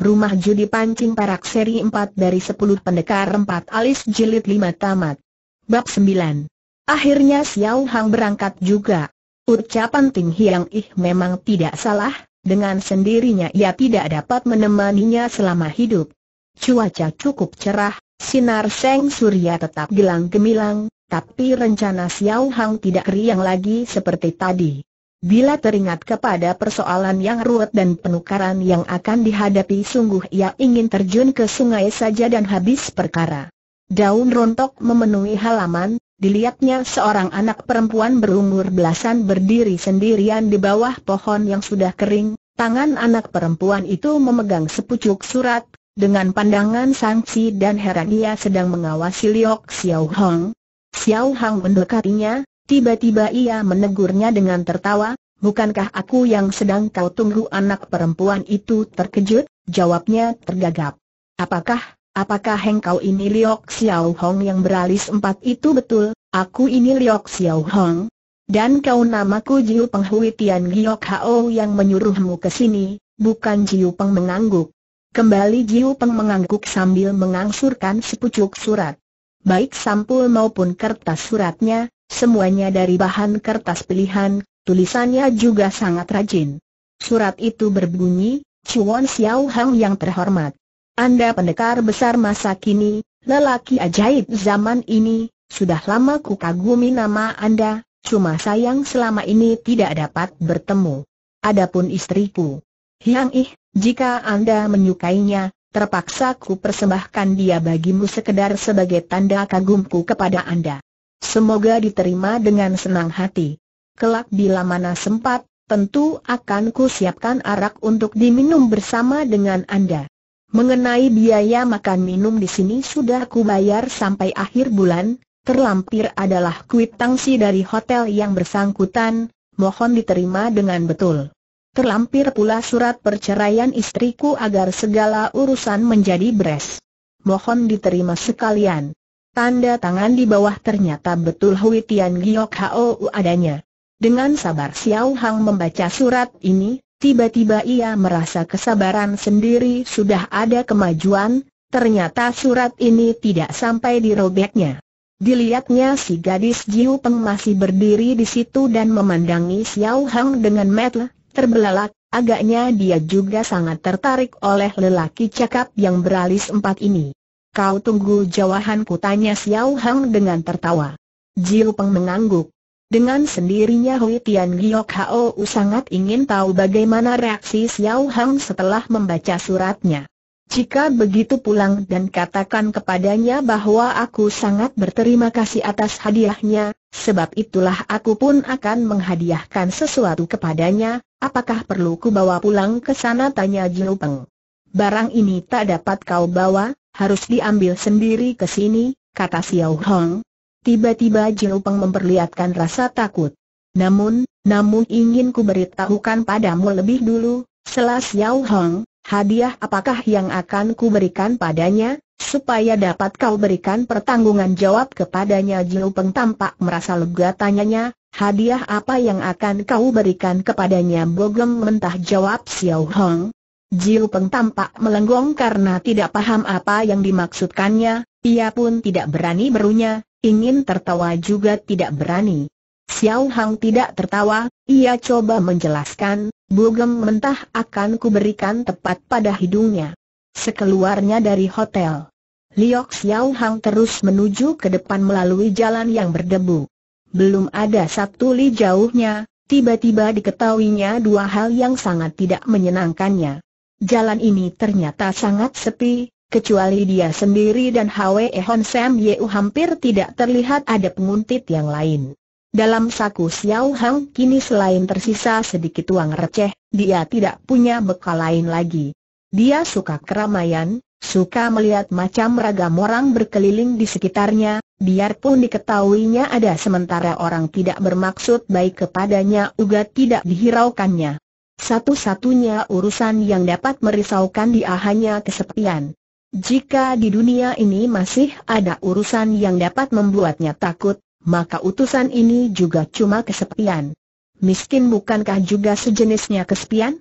Rumah judi pancing perak seri 4 dari 10 pendekar 4 alis jilid 5 tamat. Bab 9. Akhirnya Xiao Hang berangkat juga. Ucapan Ting Hiang Ih memang tidak salah, dengan sendirinya ia tidak dapat menemaninya selama hidup. Cuaca cukup cerah, sinar seng surya tetap gelang gemilang, tapi rencana Xiao Hang tidak riang lagi seperti tadi. Bila teringat kepada persoalan yang ruwet dan penukaran yang akan dihadapi sungguh ia ingin terjun ke sungai saja dan habis perkara. Daun rontok memenuhi halaman, dilihatnya seorang anak perempuan berumur belasan berdiri sendirian di bawah pohon yang sudah kering, tangan anak perempuan itu memegang sepucuk surat, dengan pandangan sangsi dan heran ia sedang mengawasi Liok Xiao Hong. Xiao Hong mendekatinya, Tiba-tiba ia menegurnya dengan tertawa, bukankah aku yang sedang kau tunggu anak perempuan itu terkejut, jawabnya tergagap. Apakah, apakah engkau ini Liok Xiao Hong yang beralis empat itu betul, aku ini Liok Xiao Hong? Dan kau namaku Jiu Peng Hui Tian Giok Hao yang menyuruhmu ke sini, bukan Jiu Peng mengangguk. Kembali Jiu Peng mengangguk sambil mengangsurkan sepucuk surat. Baik sampul maupun kertas suratnya, Semuanya dari bahan kertas pilihan, tulisannya juga sangat rajin. Surat itu berbunyi, Chuan Xiao Hang yang terhormat. Anda pendekar besar masa kini, lelaki ajaib zaman ini, sudah lama ku kagumi nama Anda, cuma sayang selama ini tidak dapat bertemu. Adapun istriku, Hiang Ih, jika Anda menyukainya, terpaksa ku persembahkan dia bagimu sekedar sebagai tanda kagumku kepada Anda. Semoga diterima dengan senang hati. Kelak bila mana sempat, tentu akan kusiapkan arak untuk diminum bersama dengan Anda. Mengenai biaya makan minum di sini sudah kubayar sampai akhir bulan, terlampir adalah kwitansi dari hotel yang bersangkutan, mohon diterima dengan betul. Terlampir pula surat perceraian istriku agar segala urusan menjadi beres. Mohon diterima sekalian. Tanda tangan di bawah ternyata betul Hui Tian Giok Hou adanya. Dengan sabar Xiao Hang membaca surat ini, tiba-tiba ia merasa kesabaran sendiri sudah ada kemajuan, ternyata surat ini tidak sampai dirobeknya. Dilihatnya si gadis Jiu Peng masih berdiri di situ dan memandangi Xiao Hang dengan metel, terbelalak, agaknya dia juga sangat tertarik oleh lelaki cakap yang beralis empat ini. Kau tunggu jawahanku tanya Xiao Hang dengan tertawa. Jiu Peng mengangguk. Dengan sendirinya Hui Tian Giok Hao sangat ingin tahu bagaimana reaksi Xiao Hang setelah membaca suratnya. Jika begitu pulang dan katakan kepadanya bahwa aku sangat berterima kasih atas hadiahnya, sebab itulah aku pun akan menghadiahkan sesuatu kepadanya, apakah perlu ku bawa pulang ke sana tanya Jiu Peng. Barang ini tak dapat kau bawa, harus diambil sendiri ke sini, kata Xiao Hong. Tiba-tiba Jiu Peng memperlihatkan rasa takut. Namun, namun ingin ku beritahukan padamu lebih dulu, selas Xiao Hong, hadiah apakah yang akan ku berikan padanya, supaya dapat kau berikan pertanggungan jawab kepadanya Jiu Peng tampak merasa lega tanyanya, hadiah apa yang akan kau berikan kepadanya Bogem mentah jawab Xiao Hong, Jiu Peng tampak melenggong karena tidak paham apa yang dimaksudkannya, ia pun tidak berani berunya, ingin tertawa juga tidak berani. Xiao Hang tidak tertawa, ia coba menjelaskan, bugem mentah akan kuberikan tepat pada hidungnya. Sekeluarnya dari hotel, Liok Xiao Hang terus menuju ke depan melalui jalan yang berdebu. Belum ada satu li jauhnya, tiba-tiba diketahuinya dua hal yang sangat tidak menyenangkannya. Jalan ini ternyata sangat sepi, kecuali dia sendiri dan Hwe Hon Sam Yeu hampir tidak terlihat ada penguntit yang lain. Dalam saku Xiao Hang kini selain tersisa sedikit uang receh, dia tidak punya bekal lain lagi. Dia suka keramaian, suka melihat macam ragam orang berkeliling di sekitarnya, biarpun diketahuinya ada sementara orang tidak bermaksud baik kepadanya uga tidak dihiraukannya. Satu-satunya urusan yang dapat merisaukan dia hanya kesepian. Jika di dunia ini masih ada urusan yang dapat membuatnya takut, maka utusan ini juga cuma kesepian. Miskin bukankah juga sejenisnya kesepian?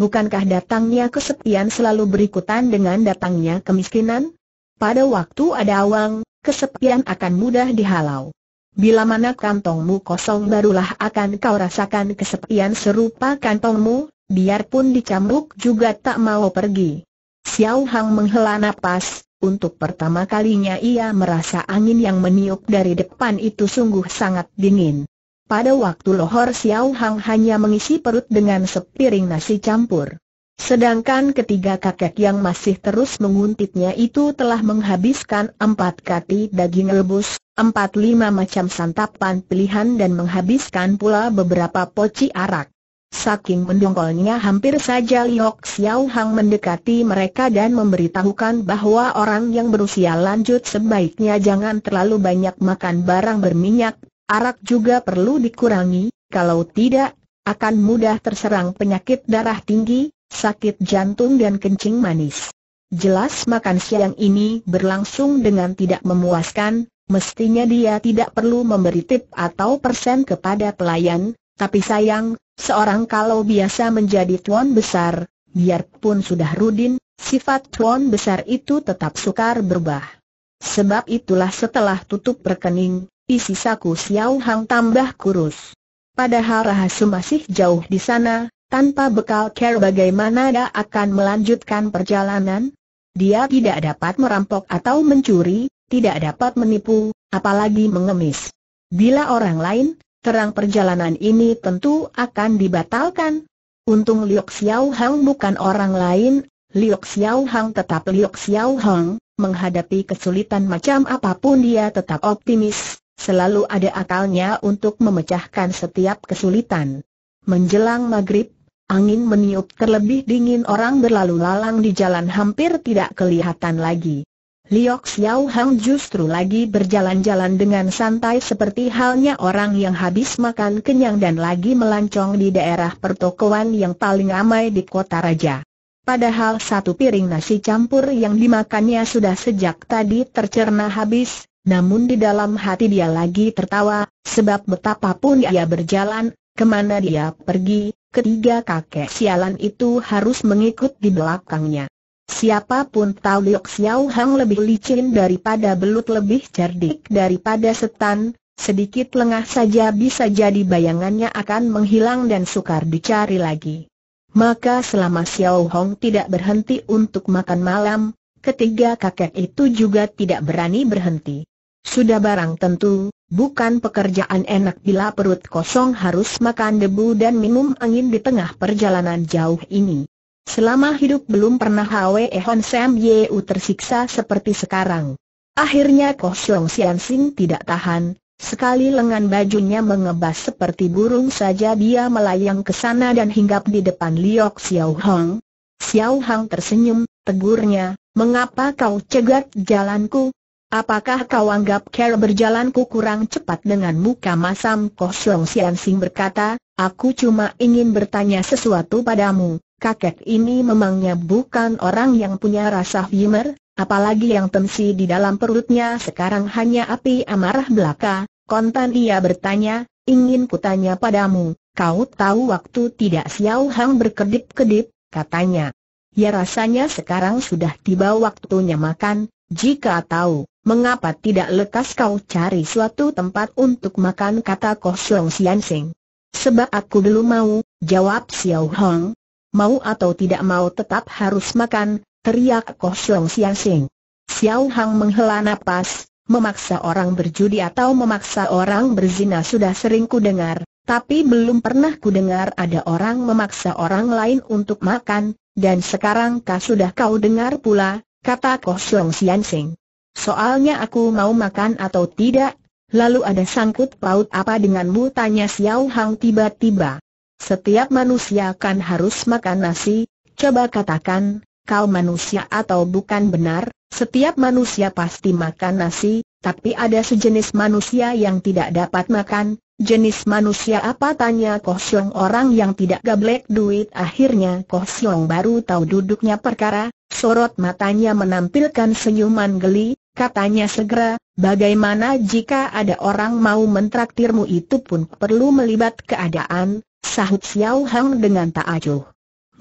Bukankah datangnya kesepian selalu berikutan dengan datangnya kemiskinan? Pada waktu ada awang, kesepian akan mudah dihalau. Bila mana kantongmu kosong barulah akan kau rasakan kesepian serupa kantongmu, biarpun dicambuk juga tak mau pergi. Xiao Hang menghela nafas. untuk pertama kalinya ia merasa angin yang meniup dari depan itu sungguh sangat dingin. Pada waktu lohor Xiao Hang hanya mengisi perut dengan sepiring nasi campur. Sedangkan ketiga kakek yang masih terus menguntitnya itu telah menghabiskan empat kati daging rebus, empat lima macam santapan pilihan dan menghabiskan pula beberapa poci arak. Saking mendongkolnya hampir saja Liok Xiao Hang mendekati mereka dan memberitahukan bahwa orang yang berusia lanjut sebaiknya jangan terlalu banyak makan barang berminyak, arak juga perlu dikurangi, kalau tidak, akan mudah terserang penyakit darah tinggi, sakit jantung dan kencing manis. Jelas makan siang ini berlangsung dengan tidak memuaskan, mestinya dia tidak perlu memberi tip atau persen kepada pelayan, tapi sayang, seorang kalau biasa menjadi tuan besar, biarpun sudah Rudin, sifat tuan besar itu tetap sukar berubah. Sebab itulah setelah tutup perkening, isi saku Xiao Hang tambah kurus. Padahal rahasia masih jauh di sana, tanpa bekal care bagaimana dia akan melanjutkan perjalanan? Dia tidak dapat merampok atau mencuri, tidak dapat menipu, apalagi mengemis. Bila orang lain, terang perjalanan ini tentu akan dibatalkan. Untung Liu Xiao Hang bukan orang lain, Liu Xiao Hang tetap Liu Xiao Hang, menghadapi kesulitan macam apapun dia tetap optimis, selalu ada akalnya untuk memecahkan setiap kesulitan. Menjelang maghrib, Angin meniup terlebih dingin orang berlalu lalang di jalan hampir tidak kelihatan lagi. Liok Xiao Hang justru lagi berjalan-jalan dengan santai seperti halnya orang yang habis makan kenyang dan lagi melancong di daerah pertokoan yang paling ramai di kota raja. Padahal satu piring nasi campur yang dimakannya sudah sejak tadi tercerna habis, namun di dalam hati dia lagi tertawa, sebab betapapun ia berjalan, Kemana dia pergi, ketiga kakek sialan itu harus mengikut di belakangnya. Siapapun tahu Liok Xiao Hang lebih licin daripada belut lebih cerdik daripada setan, sedikit lengah saja bisa jadi bayangannya akan menghilang dan sukar dicari lagi. Maka selama Xiao Hong tidak berhenti untuk makan malam, ketiga kakek itu juga tidak berani berhenti. Sudah barang tentu, Bukan pekerjaan enak bila perut kosong harus makan debu dan minum angin di tengah perjalanan jauh ini. Selama hidup belum pernah Hwe Hon Sam Yeu tersiksa seperti sekarang. Akhirnya Koh Siong Sian Sing tidak tahan, sekali lengan bajunya mengebas seperti burung saja dia melayang ke sana dan hinggap di depan Liok Xiao Hong. Xiao Hong tersenyum, tegurnya, mengapa kau cegat jalanku? Apakah kau anggap kau berjalanku kurang cepat dengan muka masam kosong Sian Sing berkata, aku cuma ingin bertanya sesuatu padamu, kakek ini memangnya bukan orang yang punya rasa humor, apalagi yang tensi di dalam perutnya sekarang hanya api amarah belaka, kontan ia bertanya, ingin kutanya padamu, kau tahu waktu tidak Xiao Hang berkedip-kedip, katanya. Ya rasanya sekarang sudah tiba waktunya makan, jika tahu, mengapa tidak lekas kau cari suatu tempat untuk makan kata kosong Sian Sing? Sebab aku belum mau, jawab Xiao Hong. Mau atau tidak mau tetap harus makan, teriak kosong Sian Sing. Xiao Hong menghela nafas. memaksa orang berjudi atau memaksa orang berzina sudah sering ku dengar, tapi belum pernah ku dengar ada orang memaksa orang lain untuk makan, dan sekarang kau sudah kau dengar pula, kata kosong Sian Sing. Soalnya aku mau makan atau tidak, lalu ada sangkut paut apa denganmu tanya Xiao Hang tiba-tiba. Setiap manusia kan harus makan nasi, coba katakan, kau manusia atau bukan benar, setiap manusia pasti makan nasi, tapi ada sejenis manusia yang tidak dapat makan, Jenis manusia apa tanya Koh Siong orang yang tidak gablek duit akhirnya Koh Siong baru tahu duduknya perkara, sorot matanya menampilkan senyuman geli, Katanya segera, bagaimana jika ada orang mau mentraktirmu itu pun perlu melibat keadaan, sahut Xiao Hang dengan tak acuh.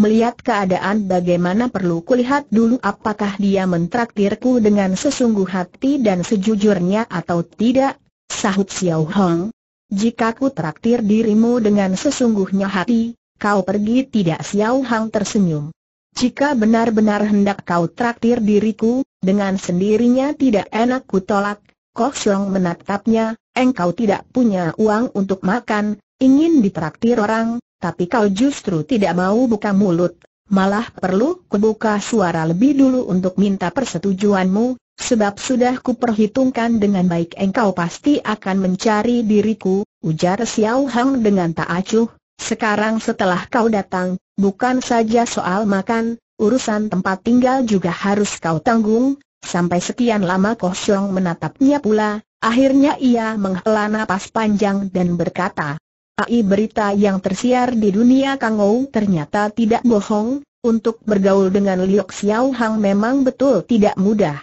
Melihat keadaan bagaimana perlu kulihat dulu apakah dia mentraktirku dengan sesungguh hati dan sejujurnya atau tidak, sahut Xiao Hang. Jika ku traktir dirimu dengan sesungguhnya hati, kau pergi tidak Xiao Hang tersenyum. Jika benar-benar hendak kau traktir diriku, dengan sendirinya tidak enak kutolak, Kok Siong menatapnya, engkau tidak punya uang untuk makan, ingin ditraktir orang, tapi kau justru tidak mau buka mulut, malah perlu kubuka suara lebih dulu untuk minta persetujuanmu, sebab sudah kuperhitungkan dengan baik engkau pasti akan mencari diriku, ujar Xiao Hang dengan tak acuh, sekarang setelah kau datang, bukan saja soal makan, urusan tempat tinggal juga harus kau tanggung, sampai sekian lama Kosyong menatapnya pula, akhirnya ia menghela napas panjang dan berkata, AI berita yang tersiar di dunia Ou ternyata tidak bohong, untuk bergaul dengan Liok Xiao Hang memang betul tidak mudah.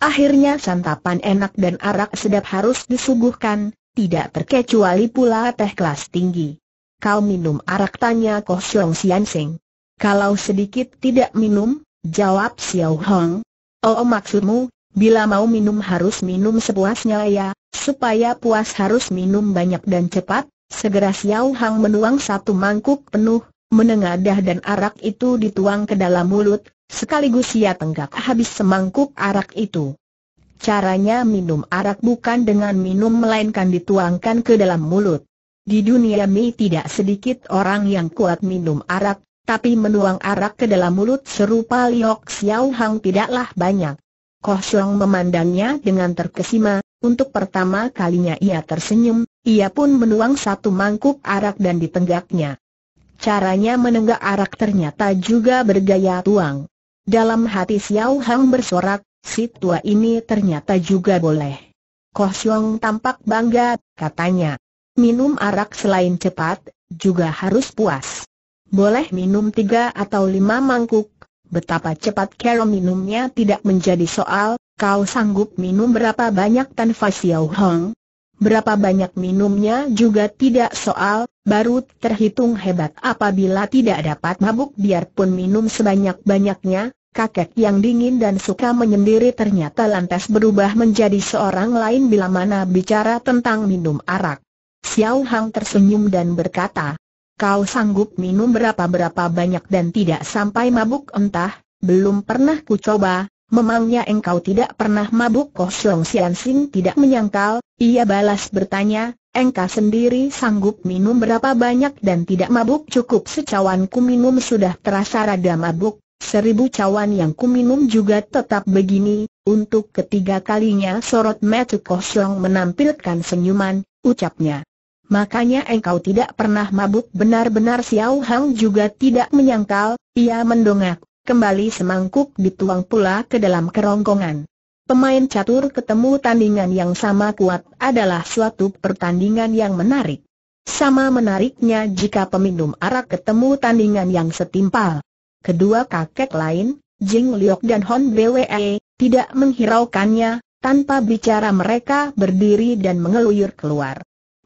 Akhirnya santapan enak dan arak sedap harus disuguhkan, tidak terkecuali pula teh kelas tinggi. Kau minum arak tanya Kosyong Seng. Kalau sedikit tidak minum, jawab Xiao Hong. Oh maksudmu, bila mau minum harus minum sepuasnya ya, supaya puas harus minum banyak dan cepat, segera Xiao Hong menuang satu mangkuk penuh, menengadah dan arak itu dituang ke dalam mulut, sekaligus ia tenggak habis semangkuk arak itu. Caranya minum arak bukan dengan minum melainkan dituangkan ke dalam mulut. Di dunia Mi tidak sedikit orang yang kuat minum arak, tapi menuang arak ke dalam mulut serupa Liok Xiao Hang tidaklah banyak. Koh Xiong memandangnya dengan terkesima, untuk pertama kalinya ia tersenyum, ia pun menuang satu mangkuk arak dan ditenggaknya. Caranya menenggak arak ternyata juga bergaya tuang. Dalam hati Xiao Hang bersorak, si tua ini ternyata juga boleh. Koh Xiong tampak bangga, katanya. Minum arak selain cepat, juga harus puas. Boleh minum tiga atau lima mangkuk. Betapa cepat Carol minumnya tidak menjadi soal, kau sanggup minum berapa banyak tanpa Xiao Hong? Berapa banyak minumnya juga tidak soal, baru terhitung hebat apabila tidak dapat mabuk biarpun minum sebanyak-banyaknya, kakek yang dingin dan suka menyendiri ternyata lantas berubah menjadi seorang lain bila mana bicara tentang minum arak. Xiao Hang tersenyum dan berkata, Kau sanggup minum berapa-berapa banyak dan tidak sampai mabuk entah, belum pernah ku coba, memangnya engkau tidak pernah mabuk Siong oh, Sian Sing tidak menyangkal, ia balas bertanya, engkau sendiri sanggup minum berapa banyak dan tidak mabuk cukup secawan ku minum sudah terasa rada mabuk, seribu cawan yang ku minum juga tetap begini, untuk ketiga kalinya sorot mata kosong menampilkan senyuman, ucapnya. Makanya engkau tidak pernah mabuk benar-benar Xiao Hang juga tidak menyangkal, ia mendongak, kembali semangkuk dituang pula ke dalam kerongkongan. Pemain catur ketemu tandingan yang sama kuat adalah suatu pertandingan yang menarik. Sama menariknya jika peminum arak ketemu tandingan yang setimpal. Kedua kakek lain, Jing Liok dan Hon Bwe, tidak menghiraukannya, tanpa bicara mereka berdiri dan mengeluyur keluar.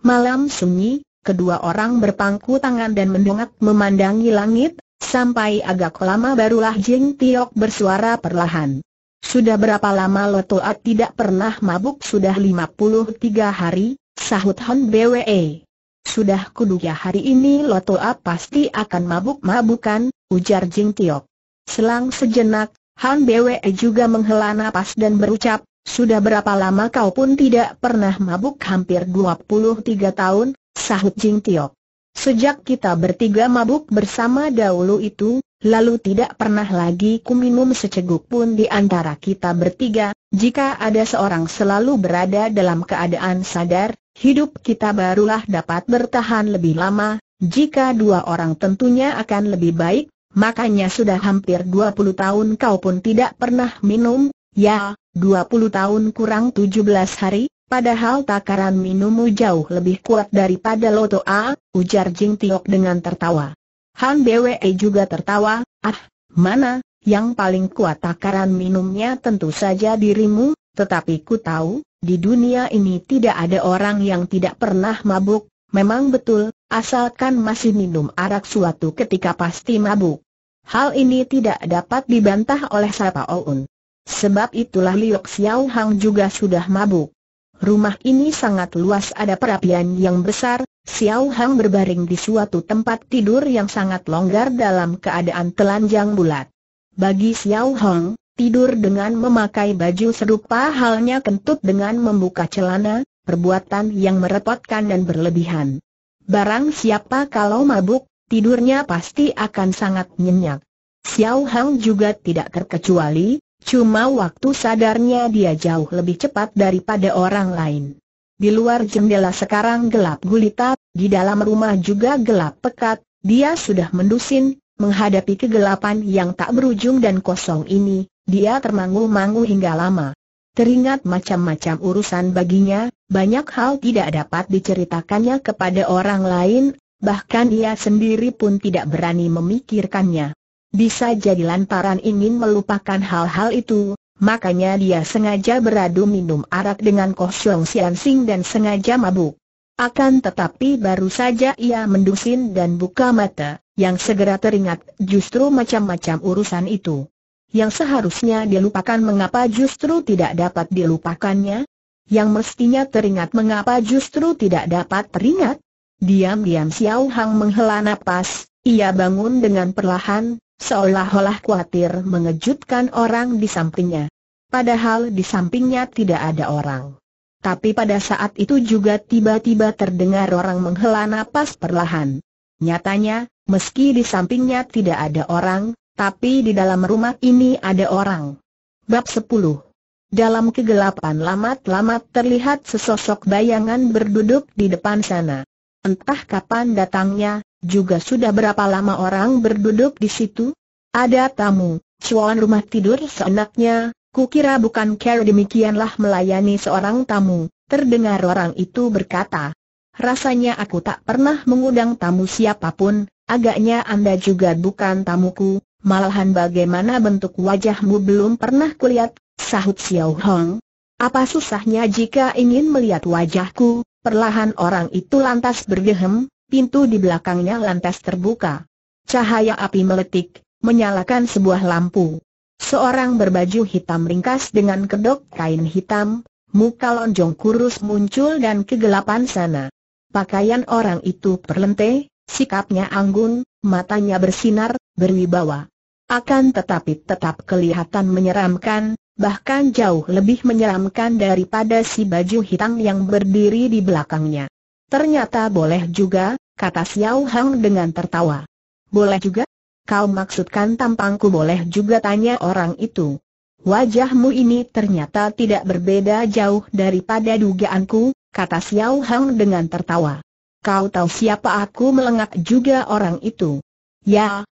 Malam sunyi, kedua orang berpangku tangan dan mendongak memandangi langit, sampai agak lama barulah Jing Tiok bersuara perlahan. Sudah berapa lama Lo Toat tidak pernah mabuk sudah 53 hari, sahut Hon BWE. Sudah kuduga hari ini Lo Toat pasti akan mabuk-mabukan, ujar Jing Tiok. Selang sejenak, Han BWE juga menghela napas dan berucap, sudah berapa lama kau pun tidak pernah mabuk hampir 23 tahun, sahut Jing Tiok. Sejak kita bertiga mabuk bersama dahulu itu, lalu tidak pernah lagi ku minum seceguk pun di antara kita bertiga, jika ada seorang selalu berada dalam keadaan sadar, hidup kita barulah dapat bertahan lebih lama, jika dua orang tentunya akan lebih baik, makanya sudah hampir 20 tahun kau pun tidak pernah minum, Ya, 20 tahun kurang 17 hari, padahal takaran minummu jauh lebih kuat daripada Loto A, ujar Jing Tiok dengan tertawa. Han Bwe juga tertawa, ah, mana, yang paling kuat takaran minumnya tentu saja dirimu, tetapi ku tahu, di dunia ini tidak ada orang yang tidak pernah mabuk, memang betul, asalkan masih minum arak suatu ketika pasti mabuk. Hal ini tidak dapat dibantah oleh Sapa Oun. Sebab itulah Liu Xiao Hang juga sudah mabuk. Rumah ini sangat luas ada perapian yang besar, Xiao Hang berbaring di suatu tempat tidur yang sangat longgar dalam keadaan telanjang bulat. Bagi Xiao Hang, tidur dengan memakai baju serupa halnya kentut dengan membuka celana, perbuatan yang merepotkan dan berlebihan. Barang siapa kalau mabuk, tidurnya pasti akan sangat nyenyak. Xiao Hang juga tidak terkecuali, Cuma waktu sadarnya dia jauh lebih cepat daripada orang lain. Di luar jendela sekarang gelap gulita, di dalam rumah juga gelap pekat, dia sudah mendusin, menghadapi kegelapan yang tak berujung dan kosong ini, dia termangu-mangu hingga lama. Teringat macam-macam urusan baginya, banyak hal tidak dapat diceritakannya kepada orang lain, bahkan ia sendiri pun tidak berani memikirkannya. Bisa jadi lantaran ingin melupakan hal-hal itu, makanya dia sengaja beradu minum arak dengan Koh Siang Sian dan sengaja mabuk. Akan tetapi baru saja ia mendusin dan buka mata, yang segera teringat justru macam-macam urusan itu. Yang seharusnya dilupakan mengapa justru tidak dapat dilupakannya? Yang mestinya teringat mengapa justru tidak dapat teringat? Diam-diam Xiao Hang menghela napas, ia bangun dengan perlahan, seolah-olah khawatir mengejutkan orang di sampingnya. Padahal di sampingnya tidak ada orang. Tapi pada saat itu juga tiba-tiba terdengar orang menghela napas perlahan. Nyatanya, meski di sampingnya tidak ada orang, tapi di dalam rumah ini ada orang. Bab 10 dalam kegelapan lamat-lamat terlihat sesosok bayangan berduduk di depan sana. Entah kapan datangnya, juga sudah berapa lama orang berduduk di situ? Ada tamu, cuan rumah tidur seenaknya, kukira bukan care demikianlah melayani seorang tamu, terdengar orang itu berkata. Rasanya aku tak pernah mengundang tamu siapapun, agaknya Anda juga bukan tamuku, malahan bagaimana bentuk wajahmu belum pernah kulihat, sahut Xiao Hong. Apa susahnya jika ingin melihat wajahku? Perlahan orang itu lantas berdehem, pintu di belakangnya lantas terbuka. Cahaya api meletik, menyalakan sebuah lampu. Seorang berbaju hitam ringkas dengan kedok kain hitam, muka lonjong kurus muncul dan kegelapan sana. Pakaian orang itu perlente, sikapnya anggun, matanya bersinar, berwibawa. Akan tetapi tetap kelihatan menyeramkan, bahkan jauh lebih menyeramkan daripada si baju hitam yang berdiri di belakangnya. Ternyata boleh juga, kata Xiao Hang dengan tertawa. Boleh juga? Kau maksudkan tampangku boleh juga tanya orang itu. Wajahmu ini ternyata tidak berbeda jauh daripada dugaanku, kata Xiao Hang dengan tertawa. Kau tahu siapa aku melengak juga orang itu. Ya,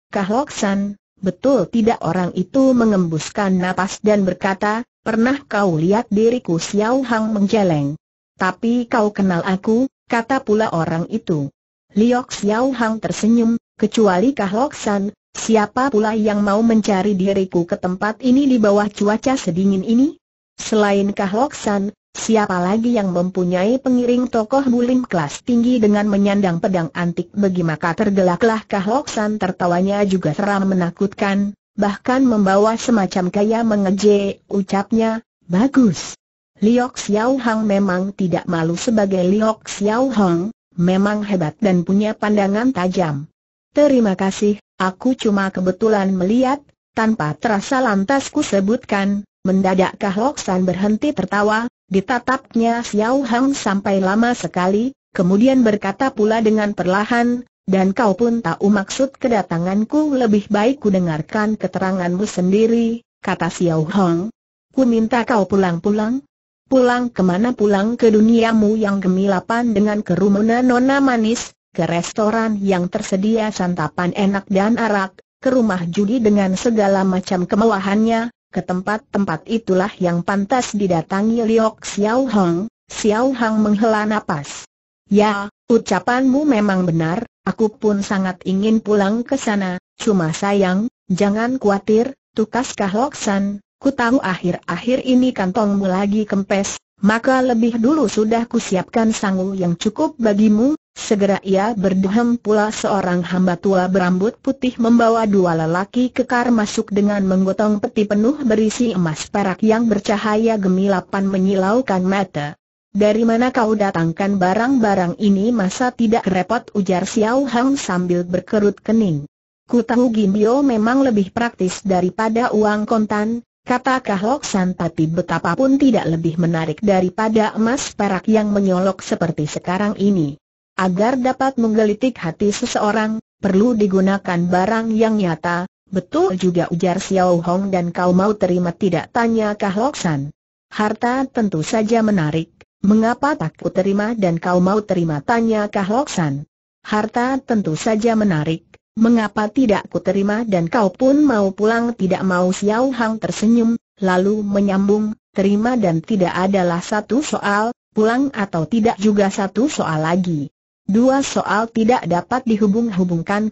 San, betul tidak orang itu mengembuskan napas dan berkata, pernah kau lihat diriku Xiao Hang menjeleng. Tapi kau kenal aku, kata pula orang itu. Liok Xiao Hang tersenyum, kecuali Kah Lok San, siapa pula yang mau mencari diriku ke tempat ini di bawah cuaca sedingin ini? Selain Kah Lok San, siapa lagi yang mempunyai pengiring tokoh bulim kelas tinggi dengan menyandang pedang antik bagi maka tergelaklah Kah Lok San tertawanya juga seram menakutkan, bahkan membawa semacam kaya mengeje. ucapnya, bagus. Liok Xiao Hang memang tidak malu sebagai Liok Xiao Hang, memang hebat dan punya pandangan tajam. Terima kasih, aku cuma kebetulan melihat, tanpa terasa lantas ku sebutkan, mendadak Kah San berhenti tertawa, ditatapnya Xiao Hang sampai lama sekali, kemudian berkata pula dengan perlahan, dan kau pun tahu maksud kedatanganku lebih baik ku dengarkan keteranganmu sendiri, kata Xiao Hang. Ku minta kau pulang-pulang, Pulang kemana pulang ke duniamu yang gemilapan dengan kerumunan nona manis, ke restoran yang tersedia santapan enak dan arak, ke rumah judi dengan segala macam kemewahannya, ke tempat-tempat itulah yang pantas didatangi Liok Xiao Hong, Xiao Hong menghela nafas. Ya, ucapanmu memang benar, aku pun sangat ingin pulang ke sana, cuma sayang, jangan khawatir, tukas Kahoksan, ku tahu akhir-akhir ini kantongmu lagi kempes, maka lebih dulu sudah kusiapkan sangu yang cukup bagimu, segera ia berdehem pula seorang hamba tua berambut putih membawa dua lelaki kekar masuk dengan menggotong peti penuh berisi emas perak yang bercahaya gemilapan menyilaukan mata. Dari mana kau datangkan barang-barang ini masa tidak repot ujar Xiao Hang sambil berkerut kening. Ku tahu Gimbio memang lebih praktis daripada uang kontan, Kata Kahlok tapi betapapun tidak lebih menarik daripada emas perak yang menyolok seperti sekarang ini. Agar dapat menggelitik hati seseorang, perlu digunakan barang yang nyata, betul juga ujar Xiao Hong dan kau mau terima tidak tanya Kah San. Harta tentu saja menarik, mengapa tak ku terima dan kau mau terima tanya Kah San. Harta tentu saja menarik, Mengapa tidak ku terima dan kau pun mau pulang tidak mau Xiao Hang tersenyum, lalu menyambung, terima dan tidak adalah satu soal, pulang atau tidak juga satu soal lagi. Dua soal tidak dapat dihubung-hubungkan,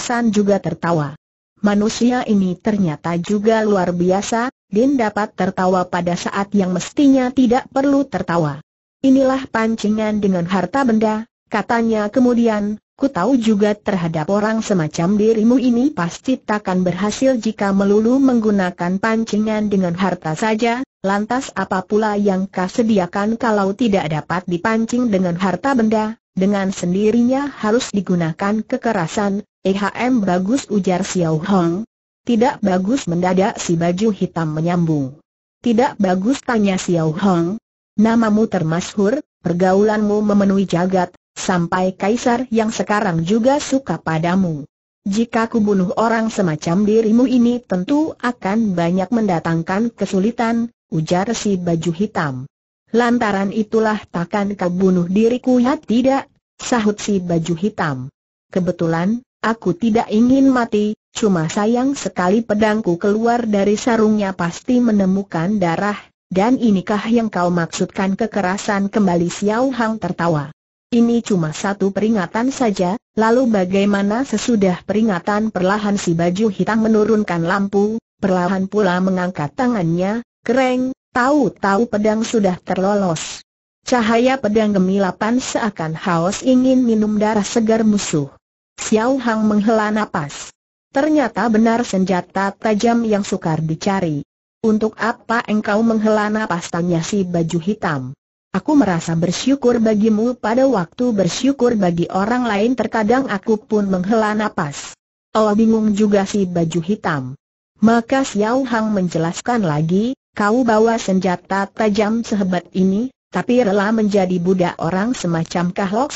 San juga tertawa. Manusia ini ternyata juga luar biasa, Din dapat tertawa pada saat yang mestinya tidak perlu tertawa. Inilah pancingan dengan harta benda, katanya kemudian, Ku tahu juga terhadap orang semacam dirimu ini pasti takkan berhasil jika melulu menggunakan pancingan dengan harta saja, lantas apa pula yang kau sediakan kalau tidak dapat dipancing dengan harta benda, dengan sendirinya harus digunakan kekerasan, EHM bagus ujar Xiao Hong. Tidak bagus mendadak si baju hitam menyambung. Tidak bagus tanya Xiao Hong. Namamu termasuk, pergaulanmu memenuhi jagat, sampai kaisar yang sekarang juga suka padamu. Jika kubunuh orang semacam dirimu ini tentu akan banyak mendatangkan kesulitan, ujar si baju hitam. Lantaran itulah takkan kau bunuh diriku ya tidak, sahut si baju hitam. Kebetulan, aku tidak ingin mati, cuma sayang sekali pedangku keluar dari sarungnya pasti menemukan darah, dan inikah yang kau maksudkan kekerasan kembali Xiao Hang tertawa. Ini cuma satu peringatan saja, lalu bagaimana sesudah peringatan perlahan si baju hitam menurunkan lampu, perlahan pula mengangkat tangannya, kereng, tahu-tahu pedang sudah terlolos. Cahaya pedang gemilapan seakan haus ingin minum darah segar musuh. Xiao Hang menghela napas. Ternyata benar senjata tajam yang sukar dicari. Untuk apa engkau menghela napas tanya si baju hitam? Aku merasa bersyukur bagimu pada waktu bersyukur bagi orang lain terkadang aku pun menghela nafas. Oh bingung juga si baju hitam. Maka Xiao Hang menjelaskan lagi, kau bawa senjata tajam sehebat ini, tapi rela menjadi budak orang semacam Kah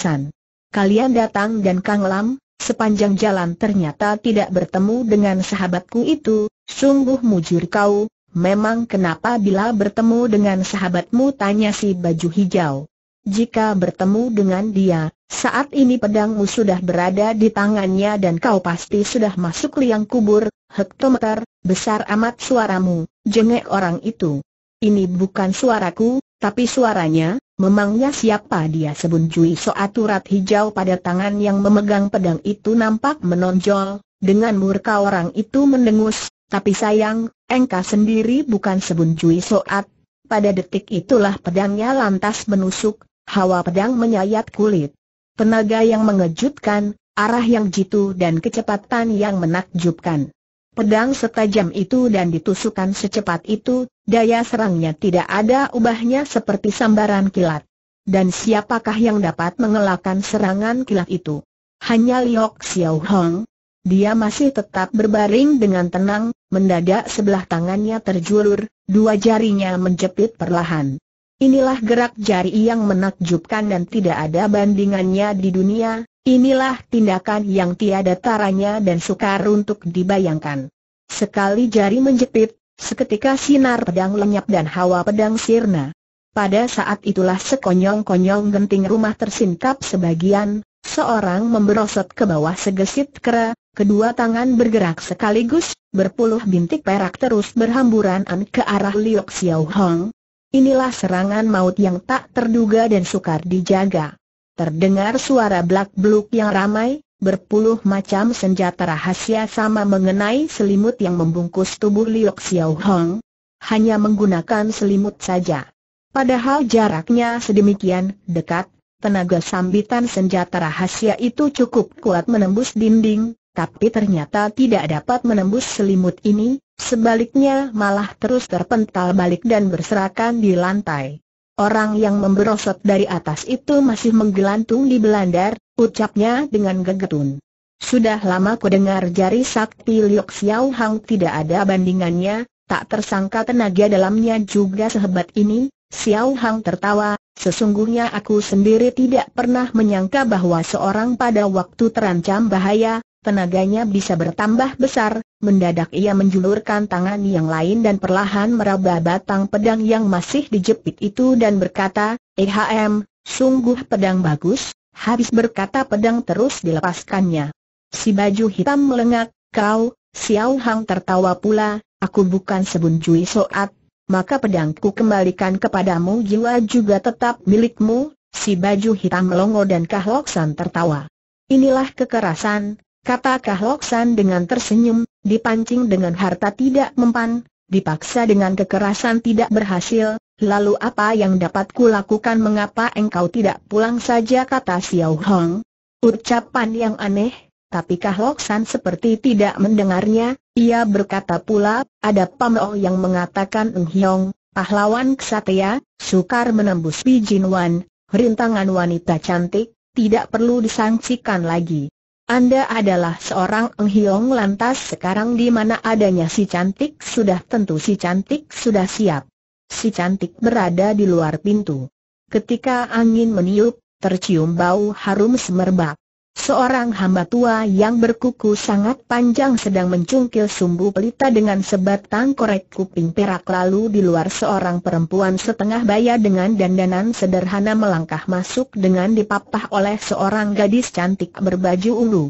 Kalian datang dan Kang Lam, sepanjang jalan ternyata tidak bertemu dengan sahabatku itu, sungguh mujur kau, Memang kenapa bila bertemu dengan sahabatmu tanya si baju hijau. Jika bertemu dengan dia, saat ini pedangmu sudah berada di tangannya dan kau pasti sudah masuk liang kubur, hektometer, besar amat suaramu, jengek orang itu. Ini bukan suaraku, tapi suaranya, memangnya siapa dia sebunjui soaturat hijau pada tangan yang memegang pedang itu nampak menonjol, dengan murka orang itu mendengus, tapi sayang, engkau sendiri bukan sebun cuy soat. Pada detik itulah pedangnya lantas menusuk, hawa pedang menyayat kulit. Tenaga yang mengejutkan, arah yang jitu dan kecepatan yang menakjubkan. Pedang setajam itu dan ditusukan secepat itu, daya serangnya tidak ada ubahnya seperti sambaran kilat. Dan siapakah yang dapat mengelakkan serangan kilat itu? Hanya Liok Xiao Hong, dia masih tetap berbaring dengan tenang, mendadak sebelah tangannya terjulur, dua jarinya menjepit perlahan. Inilah gerak jari yang menakjubkan dan tidak ada bandingannya di dunia, inilah tindakan yang tiada taranya dan sukar untuk dibayangkan. Sekali jari menjepit, seketika sinar pedang lenyap dan hawa pedang sirna. Pada saat itulah sekonyong-konyong genting rumah tersingkap sebagian, seorang memberosot ke bawah segesit kera, kedua tangan bergerak sekaligus, berpuluh bintik perak terus berhamburan ke arah Liok Xiao Hong. Inilah serangan maut yang tak terduga dan sukar dijaga. Terdengar suara blak-bluk yang ramai, berpuluh macam senjata rahasia sama mengenai selimut yang membungkus tubuh Liok Xiao Hong. Hanya menggunakan selimut saja. Padahal jaraknya sedemikian dekat, Tenaga sambitan senjata rahasia itu cukup kuat menembus dinding, tapi ternyata tidak dapat menembus selimut ini, sebaliknya malah terus terpental balik dan berserakan di lantai. Orang yang memberosot dari atas itu masih menggelantung di belandar, ucapnya dengan gegetun. Sudah lama ku dengar jari sakti Liok Xiao Hang tidak ada bandingannya, tak tersangka tenaga dalamnya juga sehebat ini, Xiao Hang tertawa, sesungguhnya aku sendiri tidak pernah menyangka bahwa seorang pada waktu terancam bahaya, tenaganya bisa bertambah besar, mendadak ia menjulurkan tangan yang lain dan perlahan meraba batang pedang yang masih dijepit itu dan berkata, EHM, sungguh pedang bagus, habis berkata pedang terus dilepaskannya. Si baju hitam melengak, kau, Xiao Hang tertawa pula, aku bukan sebun Soat, maka pedangku kembalikan kepadamu jiwa juga tetap milikmu, si baju hitam melongo dan Kahloksan tertawa. Inilah kekerasan, kata Kahloksan dengan tersenyum, dipancing dengan harta tidak mempan, dipaksa dengan kekerasan tidak berhasil, lalu apa yang dapat kulakukan mengapa engkau tidak pulang saja kata Xiao Hong. Ucapan yang aneh, tapi San seperti tidak mendengarnya, ia berkata pula, ada pamrong yang mengatakan Ng Hiong, pahlawan kesatria, sukar menembus Jin Wan, rintangan wanita cantik, tidak perlu disangsikan lagi. Anda adalah seorang Ng Hiong lantas sekarang di mana adanya si cantik sudah tentu si cantik sudah siap. Si cantik berada di luar pintu. Ketika angin meniup, tercium bau harum semerbak. Seorang hamba tua yang berkuku sangat panjang sedang mencungkil sumbu pelita dengan sebatang korek kuping perak lalu di luar seorang perempuan setengah baya dengan dandanan sederhana melangkah masuk dengan dipapah oleh seorang gadis cantik berbaju ulu.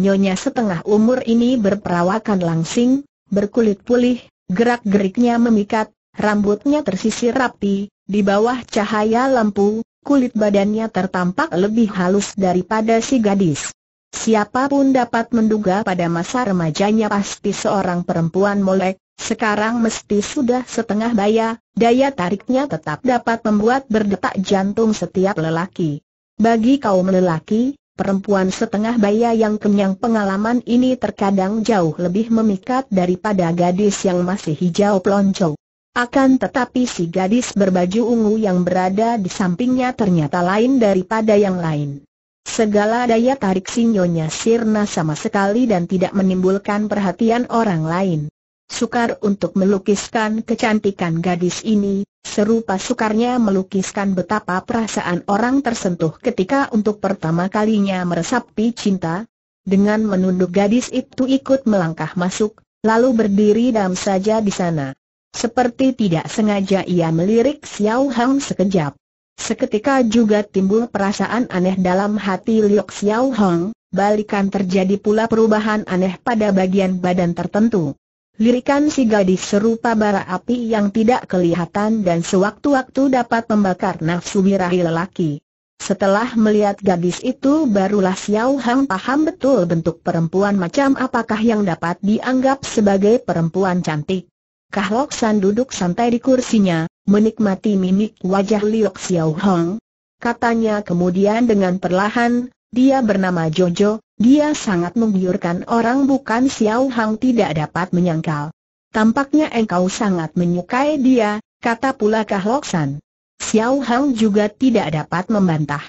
Nyonya setengah umur ini berperawakan langsing, berkulit pulih, gerak-geriknya memikat, rambutnya tersisir rapi, di bawah cahaya lampu, kulit badannya tertampak lebih halus daripada si gadis. Siapapun dapat menduga pada masa remajanya pasti seorang perempuan molek, sekarang mesti sudah setengah baya, daya tariknya tetap dapat membuat berdetak jantung setiap lelaki. Bagi kaum lelaki, perempuan setengah baya yang kenyang pengalaman ini terkadang jauh lebih memikat daripada gadis yang masih hijau peloncok. Akan tetapi si gadis berbaju ungu yang berada di sampingnya ternyata lain daripada yang lain. Segala daya tarik sinyonya sirna sama sekali dan tidak menimbulkan perhatian orang lain. Sukar untuk melukiskan kecantikan gadis ini, serupa sukarnya melukiskan betapa perasaan orang tersentuh ketika untuk pertama kalinya meresapi cinta. Dengan menunduk gadis itu ikut melangkah masuk, lalu berdiri dam saja di sana. Seperti tidak sengaja ia melirik Xiao Hang sekejap. Seketika juga timbul perasaan aneh dalam hati Liu Xiao Hang, balikan terjadi pula perubahan aneh pada bagian badan tertentu. Lirikan si gadis serupa bara api yang tidak kelihatan dan sewaktu-waktu dapat membakar nafsu birahi lelaki. Setelah melihat gadis itu barulah Xiao Hang paham betul bentuk perempuan macam apakah yang dapat dianggap sebagai perempuan cantik. Kahlok San duduk santai di kursinya, menikmati mimik wajah Liok Xiao Hong. Katanya kemudian dengan perlahan, dia bernama Jojo, dia sangat menggiurkan orang bukan Xiao Hong tidak dapat menyangkal. Tampaknya engkau sangat menyukai dia, kata pula Kahlok San. Xiao Hong juga tidak dapat membantah.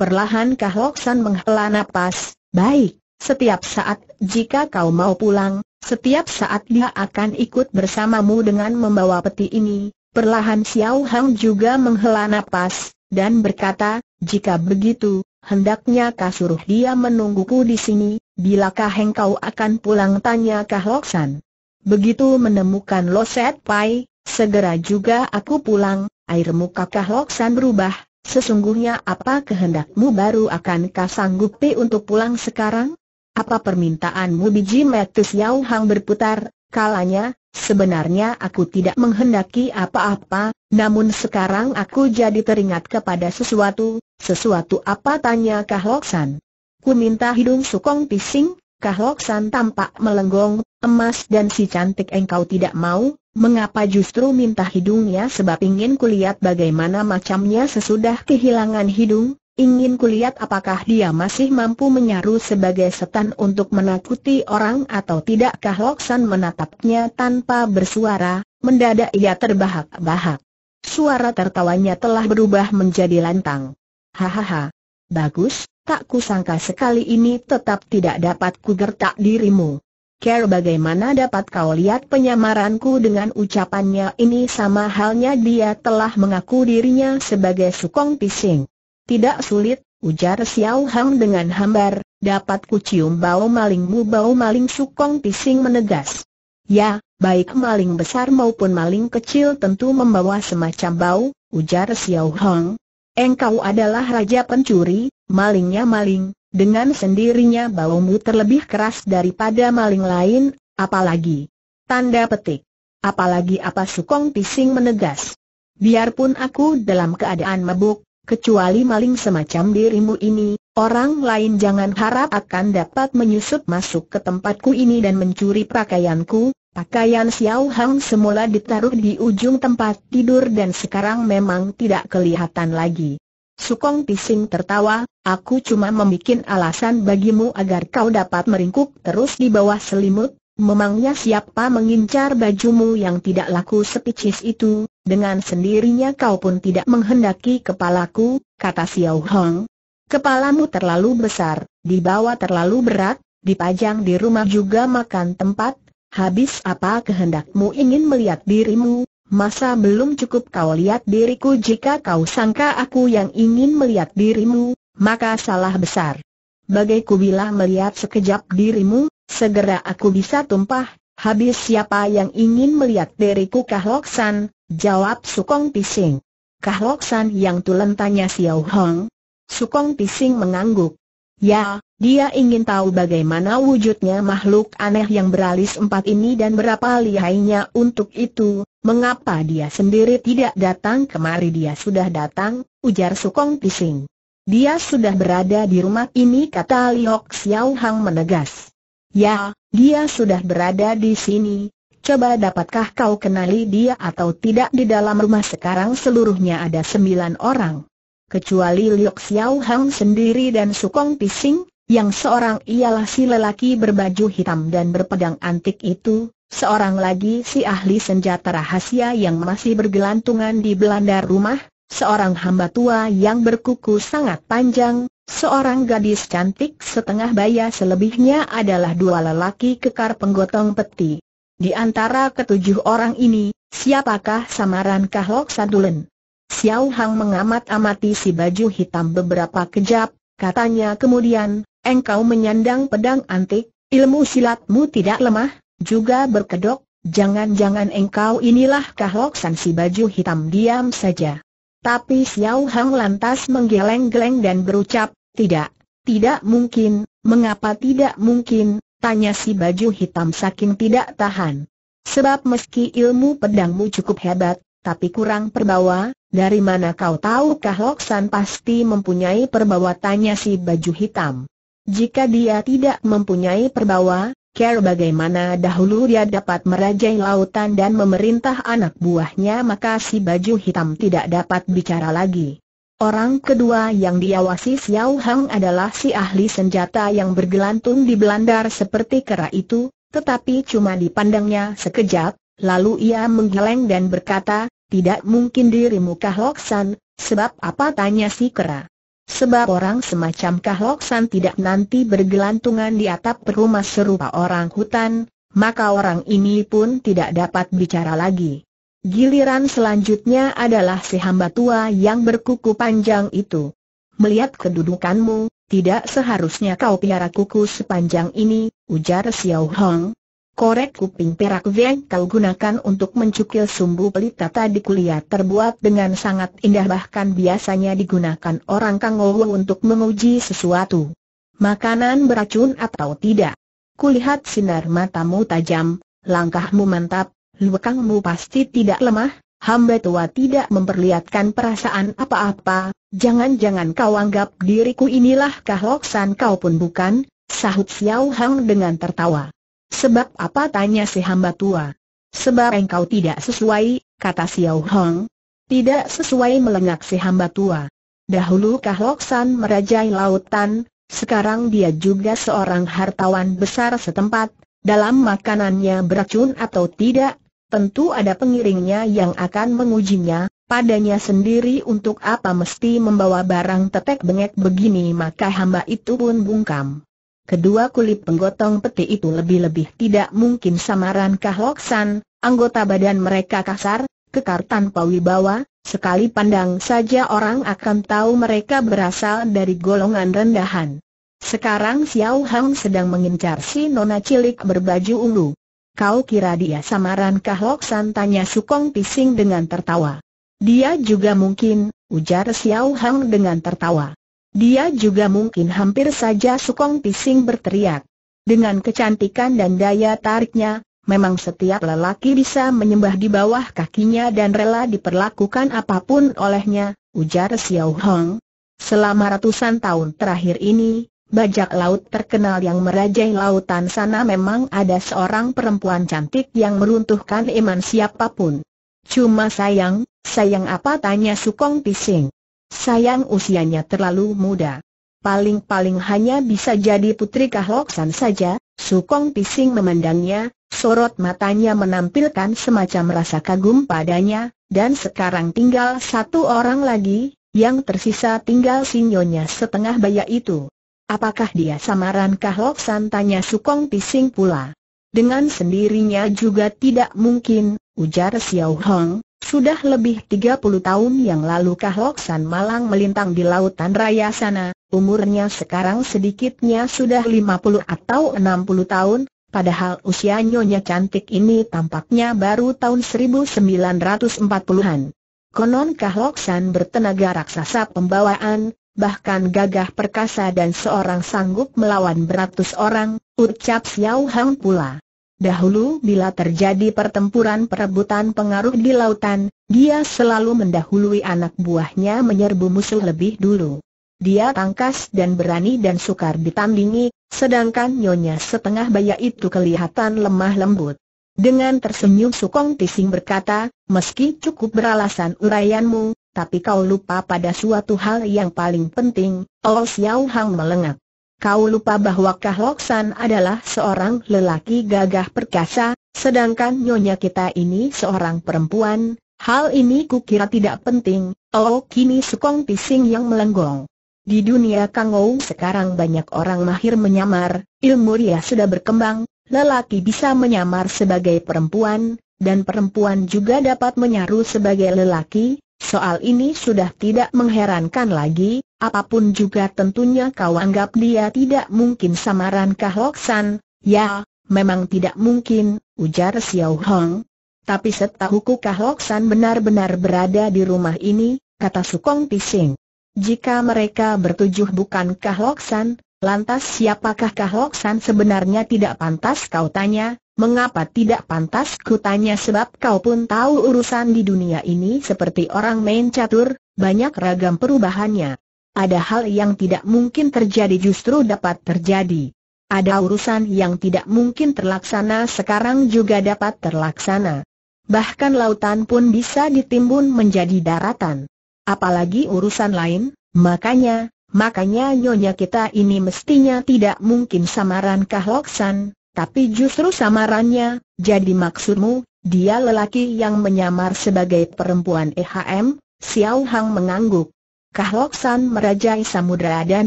Perlahan Kahlok San menghela napas, baik, setiap saat jika kau mau pulang, setiap saat dia akan ikut bersamamu dengan membawa peti ini. Perlahan Xiao Hang juga menghela napas, dan berkata, jika begitu, hendaknya kasuruh dia menungguku di sini, bilakah engkau akan pulang tanya kah Kahloksan. Begitu menemukan Loset Pai, segera juga aku pulang, air muka Kahloksan berubah, sesungguhnya apa kehendakmu baru akan kasanggupi untuk pulang sekarang? Apa permintaanmu biji metus Yau Hang berputar, kalanya, sebenarnya aku tidak menghendaki apa-apa, namun sekarang aku jadi teringat kepada sesuatu, sesuatu apa tanya Kahloksan. Ku minta hidung sukong pising, Kahloksan tampak melenggong, emas dan si cantik engkau tidak mau, Mengapa justru minta hidungnya sebab ingin kulihat bagaimana macamnya sesudah kehilangan hidung? Ingin kulihat apakah dia masih mampu menyaru sebagai setan untuk menakuti orang atau tidakkah Loksan menatapnya tanpa bersuara, mendadak ia terbahak-bahak. Suara tertawanya telah berubah menjadi lantang. Hahaha. Bagus, tak kusangka sekali ini tetap tidak dapat kugertak dirimu. Care bagaimana dapat kau lihat penyamaranku dengan ucapannya ini sama halnya dia telah mengaku dirinya sebagai Sukong Pising. Tidak sulit, ujar Xiao Hang dengan hambar, dapat ku cium bau malingmu bau maling sukong pising menegas. Ya, baik maling besar maupun maling kecil tentu membawa semacam bau, ujar Xiao Hang. Engkau adalah raja pencuri, malingnya maling, dengan sendirinya baumu terlebih keras daripada maling lain, apalagi. Tanda petik. Apalagi apa Sukong Pising menegas. Biarpun aku dalam keadaan mabuk, Kecuali maling semacam dirimu ini, orang lain jangan harap akan dapat menyusup masuk ke tempatku ini dan mencuri pakaianku. Pakaian Xiao Hang semula ditaruh di ujung tempat tidur dan sekarang memang tidak kelihatan lagi. Sukong Pising tertawa, aku cuma membuat alasan bagimu agar kau dapat meringkuk terus di bawah selimut, memangnya siapa mengincar bajumu yang tidak laku sepicis itu, dengan sendirinya kau pun tidak menghendaki kepalaku, kata Xiao Hong. Kepalamu terlalu besar, dibawa terlalu berat, dipajang di rumah juga makan tempat, habis apa kehendakmu ingin melihat dirimu, masa belum cukup kau lihat diriku jika kau sangka aku yang ingin melihat dirimu, maka salah besar. Bagai kubilah melihat sekejap dirimu, segera aku bisa tumpah, habis siapa yang ingin melihat diriku kah Kahloksan, Jawab Sukong Pising. Kah Loksan yang tulen tanya Xiao Hong? Sukong Pising mengangguk. Ya, dia ingin tahu bagaimana wujudnya makhluk aneh yang beralis empat ini dan berapa lihainya untuk itu, mengapa dia sendiri tidak datang kemari dia sudah datang, ujar Sukong Pising. Dia sudah berada di rumah ini kata Liok Xiao Hang menegas. Ya, dia sudah berada di sini, Coba dapatkah kau kenali dia atau tidak di dalam rumah sekarang seluruhnya ada sembilan orang. Kecuali Liu Xiao Hang sendiri dan Sukong Pising, yang seorang ialah si lelaki berbaju hitam dan berpedang antik itu, seorang lagi si ahli senjata rahasia yang masih bergelantungan di belanda rumah, seorang hamba tua yang berkuku sangat panjang, Seorang gadis cantik setengah baya selebihnya adalah dua lelaki kekar penggotong peti. Di antara ketujuh orang ini, siapakah samaran Kahlok Sadulen? Xiao Hang mengamat-amati si baju hitam beberapa kejap, katanya kemudian, engkau menyandang pedang antik, ilmu silatmu tidak lemah, juga berkedok, jangan-jangan engkau inilah Kahlok San si baju hitam diam saja. Tapi Xiao Hang lantas menggeleng-geleng dan berucap, tidak, tidak mungkin, mengapa tidak mungkin, Tanya si baju hitam saking tidak tahan. Sebab meski ilmu pedangmu cukup hebat, tapi kurang perbawa, dari mana kau tahu Kah Loksan pasti mempunyai perbawa tanya si baju hitam. Jika dia tidak mempunyai perbawa, care bagaimana dahulu dia dapat merajai lautan dan memerintah anak buahnya maka si baju hitam tidak dapat bicara lagi. Orang kedua yang diawasi Xiao Hang adalah si ahli senjata yang bergelantung di belandar seperti kera itu, tetapi cuma dipandangnya sekejap, lalu ia menggeleng dan berkata, tidak mungkin dirimu kah Kahloksan, sebab apa tanya si kera. Sebab orang semacam kah Kahloksan tidak nanti bergelantungan di atap rumah serupa orang hutan, maka orang ini pun tidak dapat bicara lagi. Giliran selanjutnya adalah si hamba tua yang berkuku panjang itu. Melihat kedudukanmu, tidak seharusnya kau piara kuku sepanjang ini, ujar Xiao Hong. Korek kuping perak yang kau gunakan untuk mencukil sumbu pelita tadi kulihat terbuat dengan sangat indah bahkan biasanya digunakan orang Kang Kangowo untuk menguji sesuatu. Makanan beracun atau tidak. Kulihat sinar matamu tajam, langkahmu mantap, Luekangmu pasti tidak lemah, hamba tua tidak memperlihatkan perasaan apa-apa, jangan-jangan kau anggap diriku inilah kahloksan kau pun bukan, sahut Xiao Hang dengan tertawa. Sebab apa tanya si hamba tua? Sebab engkau tidak sesuai, kata Xiao Hang. Tidak sesuai melengak si hamba tua. Dahulu Kahloksan merajai lautan, sekarang dia juga seorang hartawan besar setempat, dalam makanannya beracun atau tidak, tentu ada pengiringnya yang akan mengujinya, padanya sendiri untuk apa mesti membawa barang tetek bengek begini maka hamba itu pun bungkam. Kedua kulit penggotong peti itu lebih-lebih tidak mungkin samaran Kahloksan, anggota badan mereka kasar, kekar tanpa wibawa, sekali pandang saja orang akan tahu mereka berasal dari golongan rendahan. Sekarang Xiao Hang sedang mengincar si nona cilik berbaju ungu. Kau kira dia samaran kah Lok San tanya Sukong Pising dengan tertawa. Dia juga mungkin, ujar Xiao Hang dengan tertawa. Dia juga mungkin hampir saja Sukong Pising berteriak. Dengan kecantikan dan daya tariknya, memang setiap lelaki bisa menyembah di bawah kakinya dan rela diperlakukan apapun olehnya, ujar Xiao Hang. Selama ratusan tahun terakhir ini, bajak laut terkenal yang merajai lautan sana memang ada seorang perempuan cantik yang meruntuhkan iman siapapun. Cuma sayang, sayang apa tanya Sukong Pising. Sayang usianya terlalu muda. Paling-paling hanya bisa jadi putri Kahloksan saja, Sukong Pising memandangnya, sorot matanya menampilkan semacam rasa kagum padanya, dan sekarang tinggal satu orang lagi, yang tersisa tinggal sinyonya setengah bayak itu. Apakah dia samaran Loksan tanya Sukong Pising pula. Dengan sendirinya juga tidak mungkin, ujar Xiao Hong, sudah lebih 30 tahun yang lalu Kahloksan Malang melintang di lautan raya sana, umurnya sekarang sedikitnya sudah 50 atau 60 tahun, padahal usia nyonya cantik ini tampaknya baru tahun 1940-an. Konon Kahloksan bertenaga raksasa pembawaan, bahkan gagah perkasa dan seorang sanggup melawan beratus orang, ucap Xiao Hang pula. Dahulu bila terjadi pertempuran perebutan pengaruh di lautan, dia selalu mendahului anak buahnya menyerbu musuh lebih dulu. Dia tangkas dan berani dan sukar ditandingi, sedangkan nyonya setengah baya itu kelihatan lemah lembut. Dengan tersenyum Sukong Tising berkata, meski cukup beralasan uraianmu, tapi kau lupa pada suatu hal yang paling penting, Oh Xiao Hang melengak. Kau lupa bahwa San adalah seorang lelaki gagah perkasa, sedangkan nyonya kita ini seorang perempuan, hal ini kukira tidak penting, Oh kini Sukong Pising yang melenggong. Di dunia Kang Kangou sekarang banyak orang mahir menyamar, ilmu ria sudah berkembang, lelaki bisa menyamar sebagai perempuan, dan perempuan juga dapat menyaru sebagai lelaki, Soal ini sudah tidak mengherankan lagi, apapun juga tentunya kau anggap dia tidak mungkin samaran Kah Loksan, ya, memang tidak mungkin, ujar Xiao Hong. Tapi setahuku Kah Loksan benar-benar berada di rumah ini, kata Sukong Pising. Jika mereka bertujuh bukankah Kah Loksan, Lantas siapakah Kahok San sebenarnya tidak pantas kau tanya? Mengapa tidak pantas ku tanya sebab kau pun tahu urusan di dunia ini seperti orang main catur, banyak ragam perubahannya. Ada hal yang tidak mungkin terjadi justru dapat terjadi. Ada urusan yang tidak mungkin terlaksana sekarang juga dapat terlaksana. Bahkan lautan pun bisa ditimbun menjadi daratan. Apalagi urusan lain, makanya Makanya nyonya kita ini mestinya tidak mungkin samaran Kahloksan, tapi justru samarannya, jadi maksudmu, dia lelaki yang menyamar sebagai perempuan EHM, Xiao Hang mengangguk. Kahloksan merajai samudera dan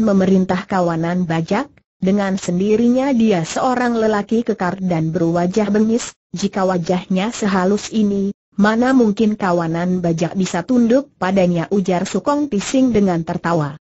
memerintah kawanan bajak, dengan sendirinya dia seorang lelaki kekar dan berwajah bengis, jika wajahnya sehalus ini, mana mungkin kawanan bajak bisa tunduk padanya ujar Sukong Pising dengan tertawa.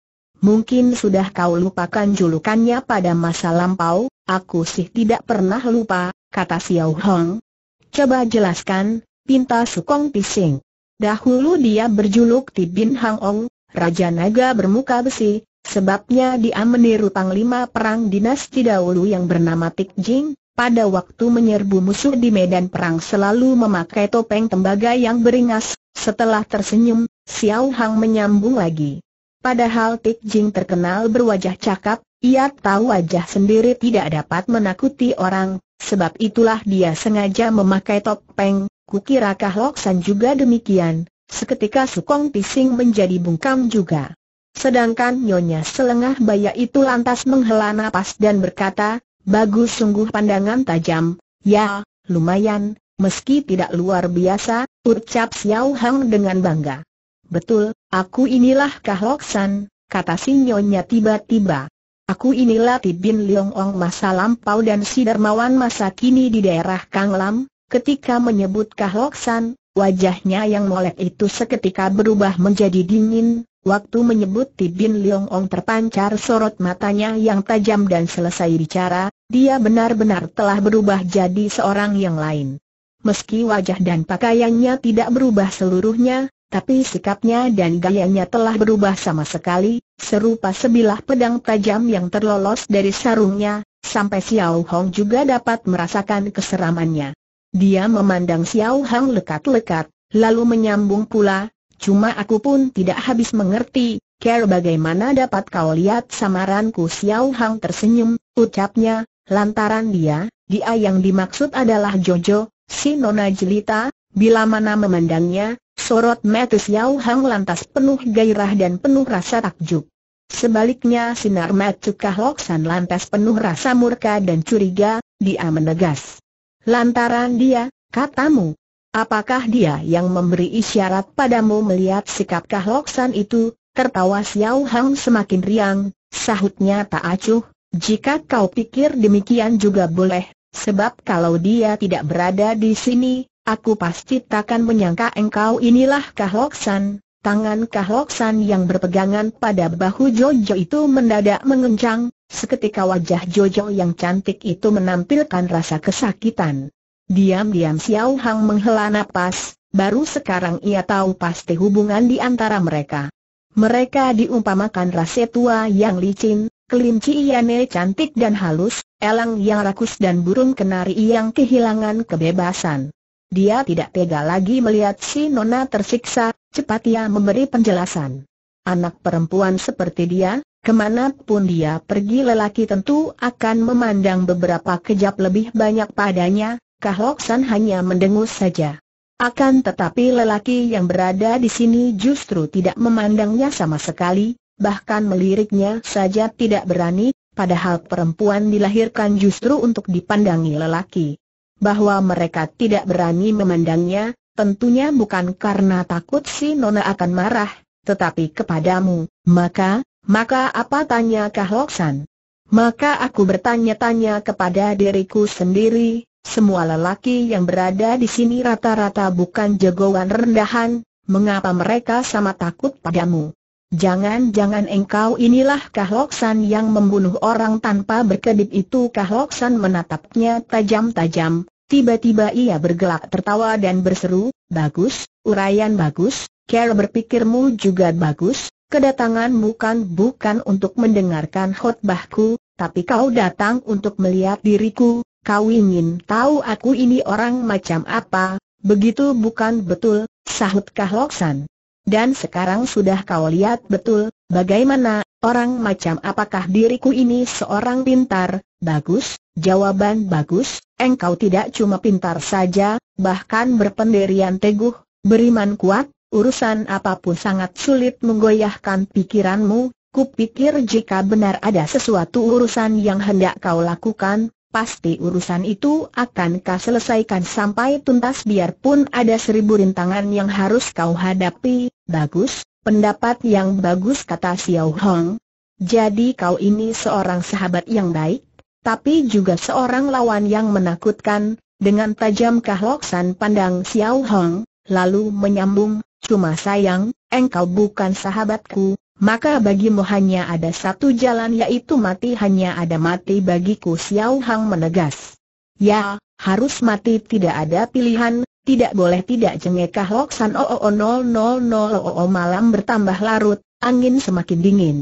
Mungkin sudah kau lupakan julukannya pada masa lampau, aku sih tidak pernah lupa, kata Xiao Hong. Coba jelaskan, pinta Sukong Pising. Dahulu dia berjuluk Ti Bin Hang Ong, Raja Naga bermuka besi, sebabnya dia meniru Panglima Perang Dinasti dahulu yang bernama Tik Jing, pada waktu menyerbu musuh di medan perang selalu memakai topeng tembaga yang beringas, setelah tersenyum, Xiao Hang menyambung lagi. Padahal Tik Jing terkenal berwajah cakap, ia tahu wajah sendiri tidak dapat menakuti orang, sebab itulah dia sengaja memakai topeng, kukira Kah Lok juga demikian. Seketika Sukong Pising menjadi bungkam juga. Sedangkan Nyonya Selengah Baya itu lantas menghela napas dan berkata, Bagus sungguh pandangan tajam, ya, lumayan, meski tidak luar biasa, ucap Xiao Hang dengan bangga. Betul, aku inilah Kahloksan, kata sinyonya tiba-tiba. Aku inilah Tibin Leong Ong masa lampau dan si dermawan masa kini di daerah Kanglam. Ketika menyebut Kahloksan, wajahnya yang molek itu seketika berubah menjadi dingin. Waktu menyebut Tibin Leong Ong terpancar sorot matanya yang tajam dan selesai bicara, dia benar-benar telah berubah jadi seorang yang lain. Meski wajah dan pakaiannya tidak berubah seluruhnya, tapi sikapnya dan gayanya telah berubah sama sekali, serupa sebilah pedang tajam yang terlolos dari sarungnya, sampai Xiao Hong juga dapat merasakan keseramannya. Dia memandang Xiao Hong lekat-lekat, lalu menyambung pula, cuma aku pun tidak habis mengerti, care bagaimana dapat kau lihat samaranku Xiao Hong tersenyum, ucapnya, lantaran dia, dia yang dimaksud adalah Jojo, si nona jelita, bila mana memandangnya, Sorot Metis Xiao Hang lantas penuh gairah dan penuh rasa takjub. Sebaliknya sinar Matukah Loksan lantas penuh rasa murka dan curiga, dia menegas. Lantaran dia, katamu, apakah dia yang memberi isyarat padamu melihat sikap San itu? Tertawa Xiao Hang semakin riang, sahutnya tak acuh, jika kau pikir demikian juga boleh, sebab kalau dia tidak berada di sini, Aku pasti takkan menyangka engkau inilah Kahloksan. Tangan Kahloksan yang berpegangan pada bahu Jojo itu mendadak mengencang, seketika wajah Jojo yang cantik itu menampilkan rasa kesakitan. Diam-diam Xiao Hang menghela napas, baru sekarang ia tahu pasti hubungan di antara mereka. Mereka diumpamakan rasa tua yang licin, kelinci Iane cantik dan halus, elang yang rakus dan burung kenari yang kehilangan kebebasan. Dia tidak tega lagi melihat si Nona tersiksa, cepat ia memberi penjelasan. Anak perempuan seperti dia, kemana pun dia pergi lelaki tentu akan memandang beberapa kejap lebih banyak padanya, Kahloksan hanya mendengus saja. Akan tetapi lelaki yang berada di sini justru tidak memandangnya sama sekali, bahkan meliriknya saja tidak berani, padahal perempuan dilahirkan justru untuk dipandangi lelaki bahwa mereka tidak berani memandangnya, tentunya bukan karena takut si Nona akan marah, tetapi kepadamu, maka, maka apa tanya Loksan? Maka aku bertanya-tanya kepada diriku sendiri, semua lelaki yang berada di sini rata-rata bukan jagoan rendahan, mengapa mereka sama takut padamu? Jangan-jangan engkau inilah kah Loksan yang membunuh orang tanpa berkedip itu kah Loksan menatapnya tajam-tajam, Tiba-tiba ia bergelak tertawa dan berseru, bagus, urayan bagus, Carol berpikirmu juga bagus, kedatanganmu kan bukan untuk mendengarkan khutbahku, tapi kau datang untuk melihat diriku, kau ingin tahu aku ini orang macam apa, begitu bukan betul, sahut Kahloksan. Dan sekarang sudah kau lihat betul, bagaimana, orang macam apakah diriku ini seorang pintar, bagus, jawaban bagus, engkau tidak cuma pintar saja, bahkan berpendirian teguh, beriman kuat, urusan apapun sangat sulit menggoyahkan pikiranmu, kupikir jika benar ada sesuatu urusan yang hendak kau lakukan, pasti urusan itu akan kau selesaikan sampai tuntas biarpun ada seribu rintangan yang harus kau hadapi. Bagus, pendapat yang bagus kata Xiao Hong. Jadi kau ini seorang sahabat yang baik, tapi juga seorang lawan yang menakutkan. Dengan tajam kahloksan pandang Xiao Hong, lalu menyambung, cuma sayang, engkau bukan sahabatku, maka bagimu hanya ada satu jalan yaitu mati hanya ada mati bagiku Xiao Hang menegas. Ya, harus mati tidak ada pilihan, tidak boleh tidak jengekah Loksan o o malam bertambah larut, angin semakin dingin.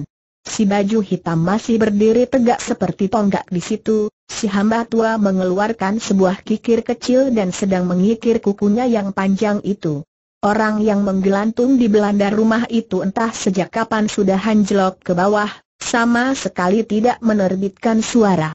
Si baju hitam masih berdiri tegak seperti tonggak di situ, si hamba tua mengeluarkan sebuah kikir kecil dan sedang mengikir kukunya yang panjang itu. Orang yang menggelantung di belanda rumah itu entah sejak kapan sudah hanjlok ke bawah, sama sekali tidak menerbitkan suara.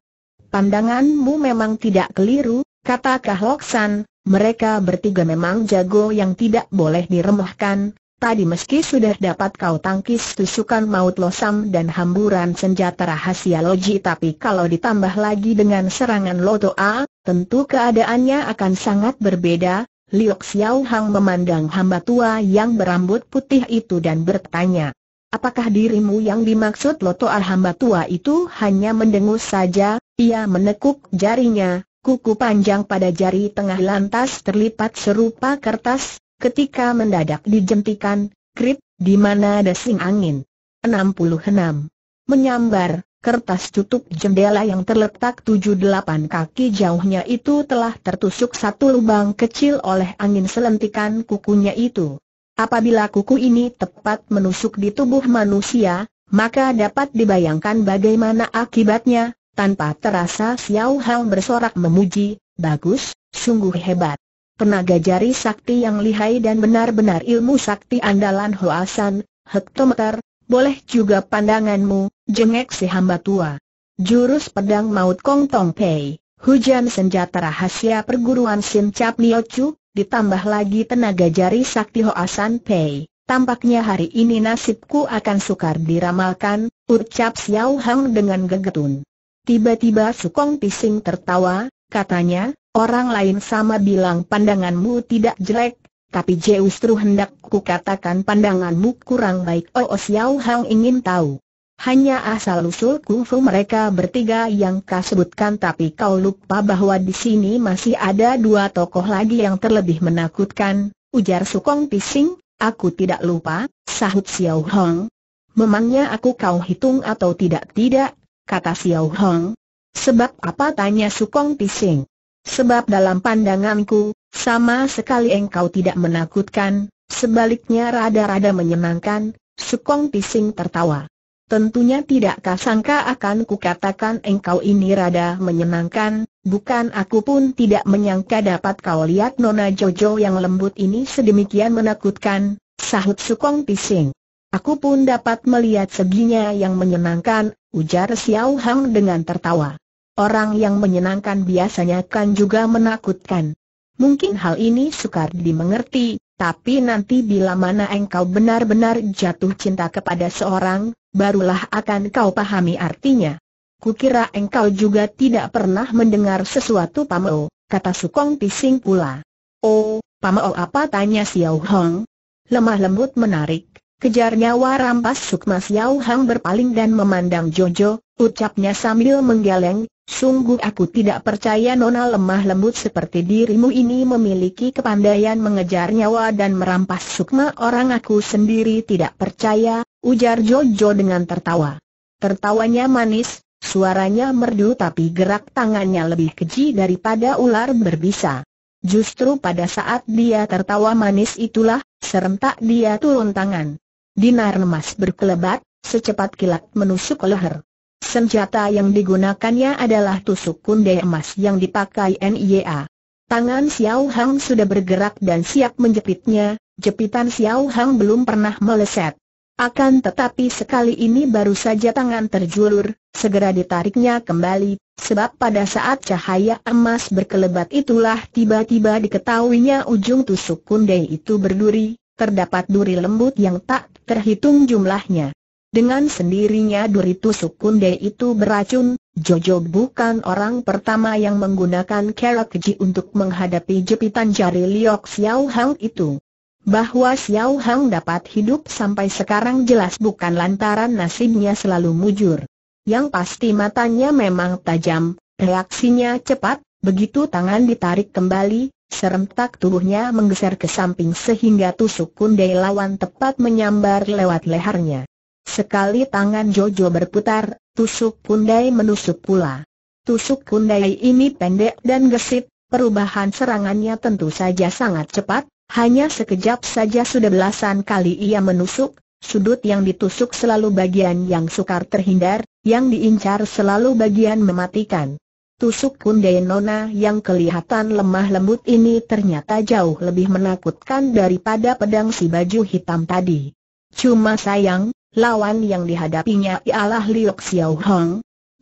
Pandanganmu memang tidak keliru, kata Kahloksan, mereka bertiga memang jago yang tidak boleh diremehkan, tadi meski sudah dapat kau tangkis tusukan maut losam dan hamburan senjata rahasia loji tapi kalau ditambah lagi dengan serangan loto A, tentu keadaannya akan sangat berbeda, Liu Xiao Hang memandang hamba tua yang berambut putih itu dan bertanya. Apakah dirimu yang dimaksud Lotoar hamba tua itu hanya mendengus saja? Ia menekuk jarinya, kuku panjang pada jari tengah lantas terlipat serupa kertas, ketika mendadak dijentikan, krip, di mana desing angin. 66. Menyambar, Kertas tutup jendela yang terletak 7-8 kaki jauhnya itu telah tertusuk satu lubang kecil oleh angin selentikan kukunya itu. Apabila kuku ini tepat menusuk di tubuh manusia, maka dapat dibayangkan bagaimana akibatnya, tanpa terasa Xiao Hao bersorak memuji, bagus, sungguh hebat. Tenaga jari sakti yang lihai dan benar-benar ilmu sakti andalan Hoasan, hektometer, boleh juga pandanganmu, jengek si hamba tua. Jurus pedang maut Kong Tong Pei, hujan senjata rahasia perguruan Sim Cap Nio Chu, ditambah lagi tenaga jari sakti San Pei. Tampaknya hari ini nasibku akan sukar diramalkan, ucap Xiao Hang dengan gegetun. Tiba-tiba Sukong Pising tertawa, katanya, orang lain sama bilang pandanganmu tidak jelek, tapi justru hendak ku katakan pandanganmu kurang baik Oh, oh Xiao Hang ingin tahu Hanya asal-usul kungfu mereka bertiga yang kau sebutkan Tapi kau lupa bahwa di sini masih ada dua tokoh lagi yang terlebih menakutkan Ujar Sukong Pising, aku tidak lupa, sahut Xiao Hong Memangnya aku kau hitung atau tidak-tidak, kata Xiao Hong Sebab apa tanya Sukong Pising Sebab dalam pandanganku, sama sekali engkau tidak menakutkan, sebaliknya rada-rada menyenangkan, Sukong Pising tertawa. Tentunya tidak kasangka akan kukatakan engkau ini rada menyenangkan, bukan aku pun tidak menyangka dapat kau lihat Nona Jojo yang lembut ini sedemikian menakutkan, sahut Sukong Pising. Aku pun dapat melihat seginya yang menyenangkan, ujar Xiao Hang dengan tertawa. Orang yang menyenangkan biasanya kan juga menakutkan. Mungkin hal ini sukar dimengerti, tapi nanti bila mana engkau benar-benar jatuh cinta kepada seorang, barulah akan kau pahami artinya. Kukira engkau juga tidak pernah mendengar sesuatu Pameo, kata Sukong Pising pula. Oh, Pameo apa tanya Xiao Hong? Lemah lembut menarik, Kejarnya warampas Sukma Xiao Hong berpaling dan memandang Jojo, ucapnya sambil menggeleng, Sungguh aku tidak percaya nona lemah lembut seperti dirimu ini memiliki kepandaian mengejar nyawa dan merampas sukma orang aku sendiri tidak percaya, ujar Jojo dengan tertawa. Tertawanya manis, suaranya merdu tapi gerak tangannya lebih keji daripada ular berbisa. Justru pada saat dia tertawa manis itulah, serentak dia turun tangan. Dinar emas berkelebat, secepat kilat menusuk leher. Senjata yang digunakannya adalah tusuk kunde emas yang dipakai NIA. Tangan Xiao Hang sudah bergerak dan siap menjepitnya, jepitan Xiao Hang belum pernah meleset. Akan tetapi sekali ini baru saja tangan terjulur, segera ditariknya kembali, sebab pada saat cahaya emas berkelebat itulah tiba-tiba diketahuinya ujung tusuk kunde itu berduri, terdapat duri lembut yang tak terhitung jumlahnya. Dengan sendirinya duri tusuk kunde itu beracun, Jojo bukan orang pertama yang menggunakan kerak keji untuk menghadapi jepitan jari Liok Xiao Hang itu. Bahwa Xiao Hang dapat hidup sampai sekarang jelas bukan lantaran nasibnya selalu mujur. Yang pasti matanya memang tajam, reaksinya cepat, begitu tangan ditarik kembali, serentak tubuhnya menggeser ke samping sehingga tusuk kundai lawan tepat menyambar lewat lehernya. Sekali tangan Jojo berputar, tusuk kundai menusuk pula. Tusuk kundai ini pendek dan gesit, perubahan serangannya tentu saja sangat cepat, hanya sekejap saja sudah belasan kali ia menusuk, sudut yang ditusuk selalu bagian yang sukar terhindar, yang diincar selalu bagian mematikan. Tusuk kundai nona yang kelihatan lemah lembut ini ternyata jauh lebih menakutkan daripada pedang si baju hitam tadi. Cuma sayang, lawan yang dihadapinya ialah Liu Xiao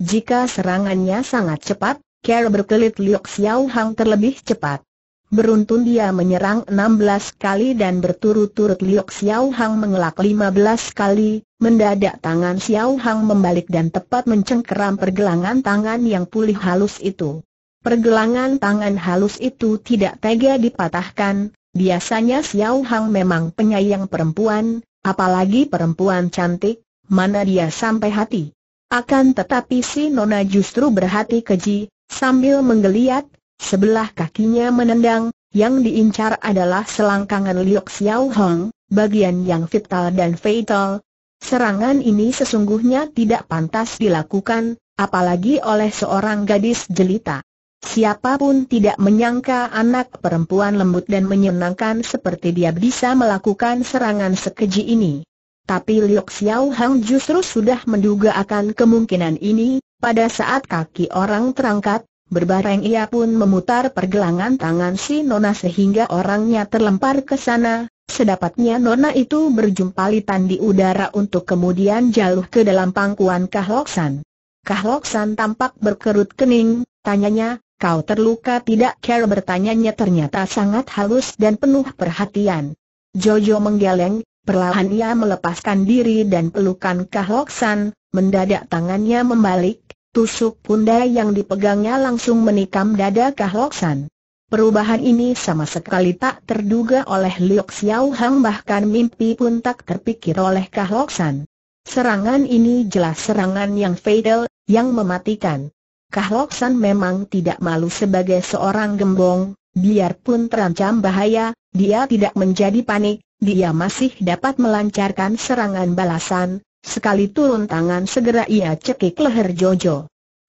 Jika serangannya sangat cepat, Kerr berkelit Liu Xiao terlebih cepat. Beruntun dia menyerang 16 kali dan berturut-turut Liu Xiao mengelak 15 kali, mendadak tangan Xiao membalik dan tepat mencengkeram pergelangan tangan yang pulih halus itu. Pergelangan tangan halus itu tidak tega dipatahkan, biasanya Xiao memang penyayang perempuan, Apalagi perempuan cantik, mana dia sampai hati. Akan tetapi si Nona justru berhati keji, sambil menggeliat, sebelah kakinya menendang, yang diincar adalah selangkangan Liok Xiao Hong, bagian yang vital dan fatal. Serangan ini sesungguhnya tidak pantas dilakukan, apalagi oleh seorang gadis jelita. Siapapun tidak menyangka anak perempuan lembut dan menyenangkan seperti dia bisa melakukan serangan sekeji ini. Tapi Liu Xiao Hang justru sudah menduga akan kemungkinan ini, pada saat kaki orang terangkat, berbareng ia pun memutar pergelangan tangan si Nona sehingga orangnya terlempar ke sana, sedapatnya Nona itu berjumpa litan di udara untuk kemudian jauh ke dalam pangkuan Kahloksan. Kahloksan tampak berkerut kening, tanyanya, Kau terluka tidak care bertanyanya ternyata sangat halus dan penuh perhatian. Jojo menggeleng, perlahan ia melepaskan diri dan pelukan Kahloksan, mendadak tangannya membalik, tusuk pundai yang dipegangnya langsung menikam dada Kahloksan. Perubahan ini sama sekali tak terduga oleh Liu Xiao Hang bahkan mimpi pun tak terpikir oleh Kahloksan. Serangan ini jelas serangan yang fatal, yang mematikan. Kahloksan memang tidak malu sebagai seorang gembong, biarpun terancam bahaya, dia tidak menjadi panik, dia masih dapat melancarkan serangan balasan, sekali turun tangan segera ia cekik leher Jojo.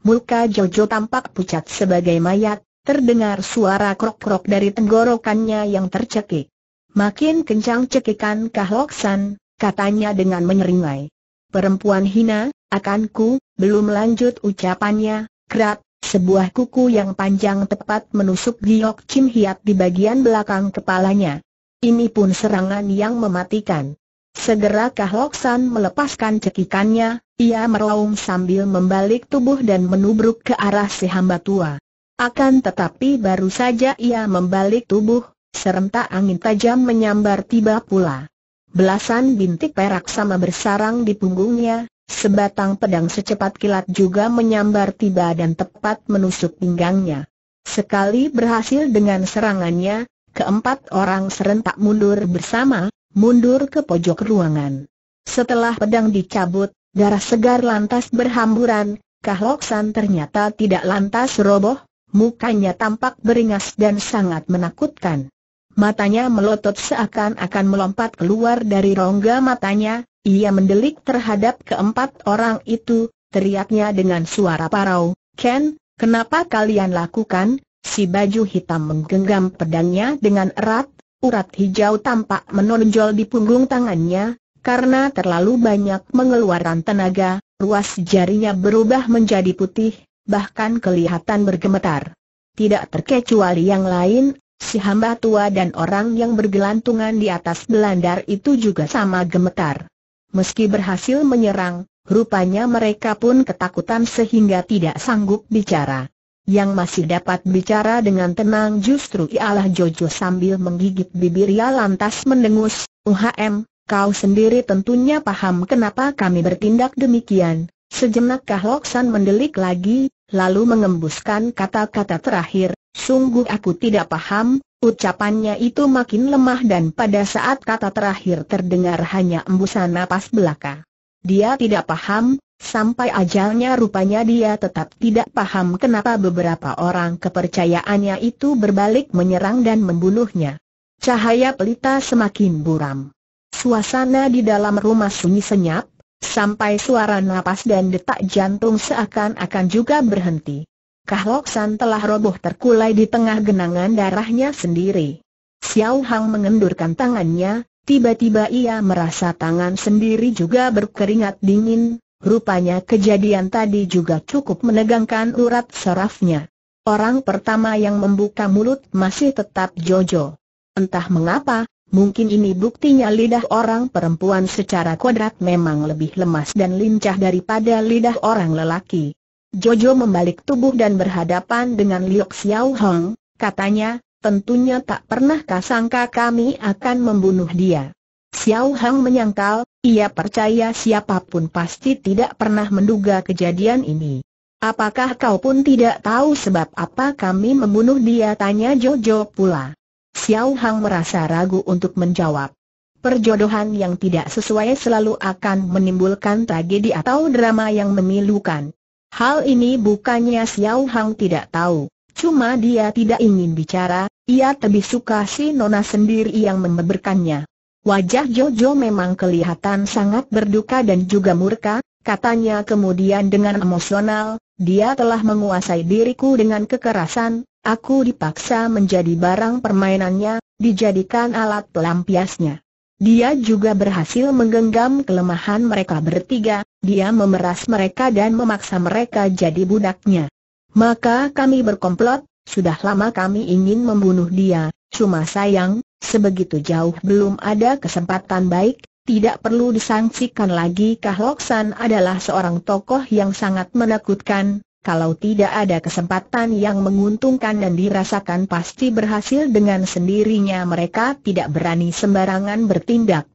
Muka Jojo tampak pucat sebagai mayat, terdengar suara krok-krok dari tenggorokannya yang tercekik. Makin kencang cekikan Kahloksan, katanya dengan menyeringai. Perempuan hina, akanku, belum lanjut ucapannya, Krat, sebuah kuku yang panjang tepat menusuk Giok Chim Hiat di bagian belakang kepalanya. Ini pun serangan yang mematikan. Segera San melepaskan cekikannya, ia meraung sambil membalik tubuh dan menubruk ke arah si hamba tua. Akan tetapi baru saja ia membalik tubuh, serentak angin tajam menyambar tiba pula. Belasan bintik perak sama bersarang di punggungnya, Sebatang pedang secepat kilat juga menyambar tiba dan tepat menusuk pinggangnya. Sekali berhasil dengan serangannya, keempat orang serentak mundur bersama, mundur ke pojok ruangan. Setelah pedang dicabut, darah segar lantas berhamburan, Kahloksan ternyata tidak lantas roboh, mukanya tampak beringas dan sangat menakutkan. Matanya melotot seakan-akan melompat keluar dari rongga matanya, ia mendelik terhadap keempat orang itu, teriaknya dengan suara parau, Ken, kenapa kalian lakukan? Si baju hitam menggenggam pedangnya dengan erat, urat hijau tampak menonjol di punggung tangannya, karena terlalu banyak mengeluarkan tenaga, ruas jarinya berubah menjadi putih, bahkan kelihatan bergemetar. Tidak terkecuali yang lain, si hamba tua dan orang yang bergelantungan di atas belandar itu juga sama gemetar. Meski berhasil menyerang, rupanya mereka pun ketakutan sehingga tidak sanggup bicara. Yang masih dapat bicara dengan tenang justru ialah Jojo sambil menggigit bibirnya lantas mendengus, UHM, kau sendiri tentunya paham kenapa kami bertindak demikian. Sejenak Kahloksan mendelik lagi, lalu mengembuskan kata-kata terakhir, sungguh aku tidak paham, Ucapannya itu makin lemah dan pada saat kata terakhir terdengar hanya embusan napas belaka. Dia tidak paham, sampai ajalnya rupanya dia tetap tidak paham kenapa beberapa orang kepercayaannya itu berbalik menyerang dan membunuhnya. Cahaya pelita semakin buram. Suasana di dalam rumah sunyi senyap, sampai suara napas dan detak jantung seakan-akan juga berhenti. Kahloksan telah roboh terkulai di tengah genangan darahnya sendiri. Xiao Hang mengendurkan tangannya, tiba-tiba ia merasa tangan sendiri juga berkeringat dingin, rupanya kejadian tadi juga cukup menegangkan urat sarafnya. Orang pertama yang membuka mulut masih tetap Jojo. Entah mengapa, mungkin ini buktinya lidah orang perempuan secara kodrat memang lebih lemas dan lincah daripada lidah orang lelaki. Jojo membalik tubuh dan berhadapan dengan Liu Xiao Hong, katanya, tentunya tak pernah kasangka kami akan membunuh dia. Xiao Hong menyangkal, ia percaya siapapun pasti tidak pernah menduga kejadian ini. Apakah kau pun tidak tahu sebab apa kami membunuh dia? Tanya Jojo pula. Xiao Hong merasa ragu untuk menjawab. Perjodohan yang tidak sesuai selalu akan menimbulkan tragedi atau drama yang memilukan. Hal ini bukannya Xiao Hang tidak tahu, cuma dia tidak ingin bicara, ia lebih suka si Nona sendiri yang membeberkannya. Wajah Jojo memang kelihatan sangat berduka dan juga murka, katanya kemudian dengan emosional, dia telah menguasai diriku dengan kekerasan, aku dipaksa menjadi barang permainannya, dijadikan alat pelampiasnya. Dia juga berhasil menggenggam kelemahan mereka bertiga, dia memeras mereka dan memaksa mereka jadi budaknya. Maka kami berkomplot, sudah lama kami ingin membunuh dia, cuma sayang, sebegitu jauh belum ada kesempatan baik, tidak perlu disangsikan lagi Kahloksan adalah seorang tokoh yang sangat menakutkan, kalau tidak ada kesempatan yang menguntungkan dan dirasakan pasti berhasil dengan sendirinya mereka tidak berani sembarangan bertindak.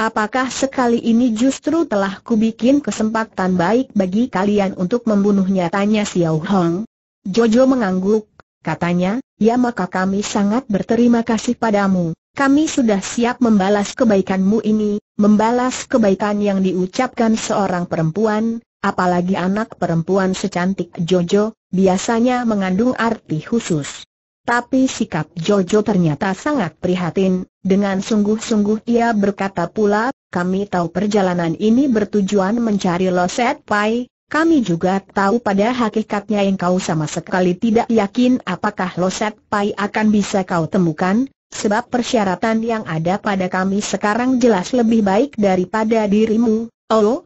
Apakah sekali ini justru telah kubikin kesempatan baik bagi kalian untuk membunuhnya tanya Xiao Hong? Jojo mengangguk, katanya, ya maka kami sangat berterima kasih padamu. Kami sudah siap membalas kebaikanmu ini, membalas kebaikan yang diucapkan seorang perempuan, Apalagi anak perempuan secantik Jojo, biasanya mengandung arti khusus. Tapi sikap Jojo ternyata sangat prihatin, dengan sungguh-sungguh ia berkata pula, kami tahu perjalanan ini bertujuan mencari Loset Pai, kami juga tahu pada hakikatnya yang kau sama sekali tidak yakin apakah Loset Pai akan bisa kau temukan, sebab persyaratan yang ada pada kami sekarang jelas lebih baik daripada dirimu, Oh,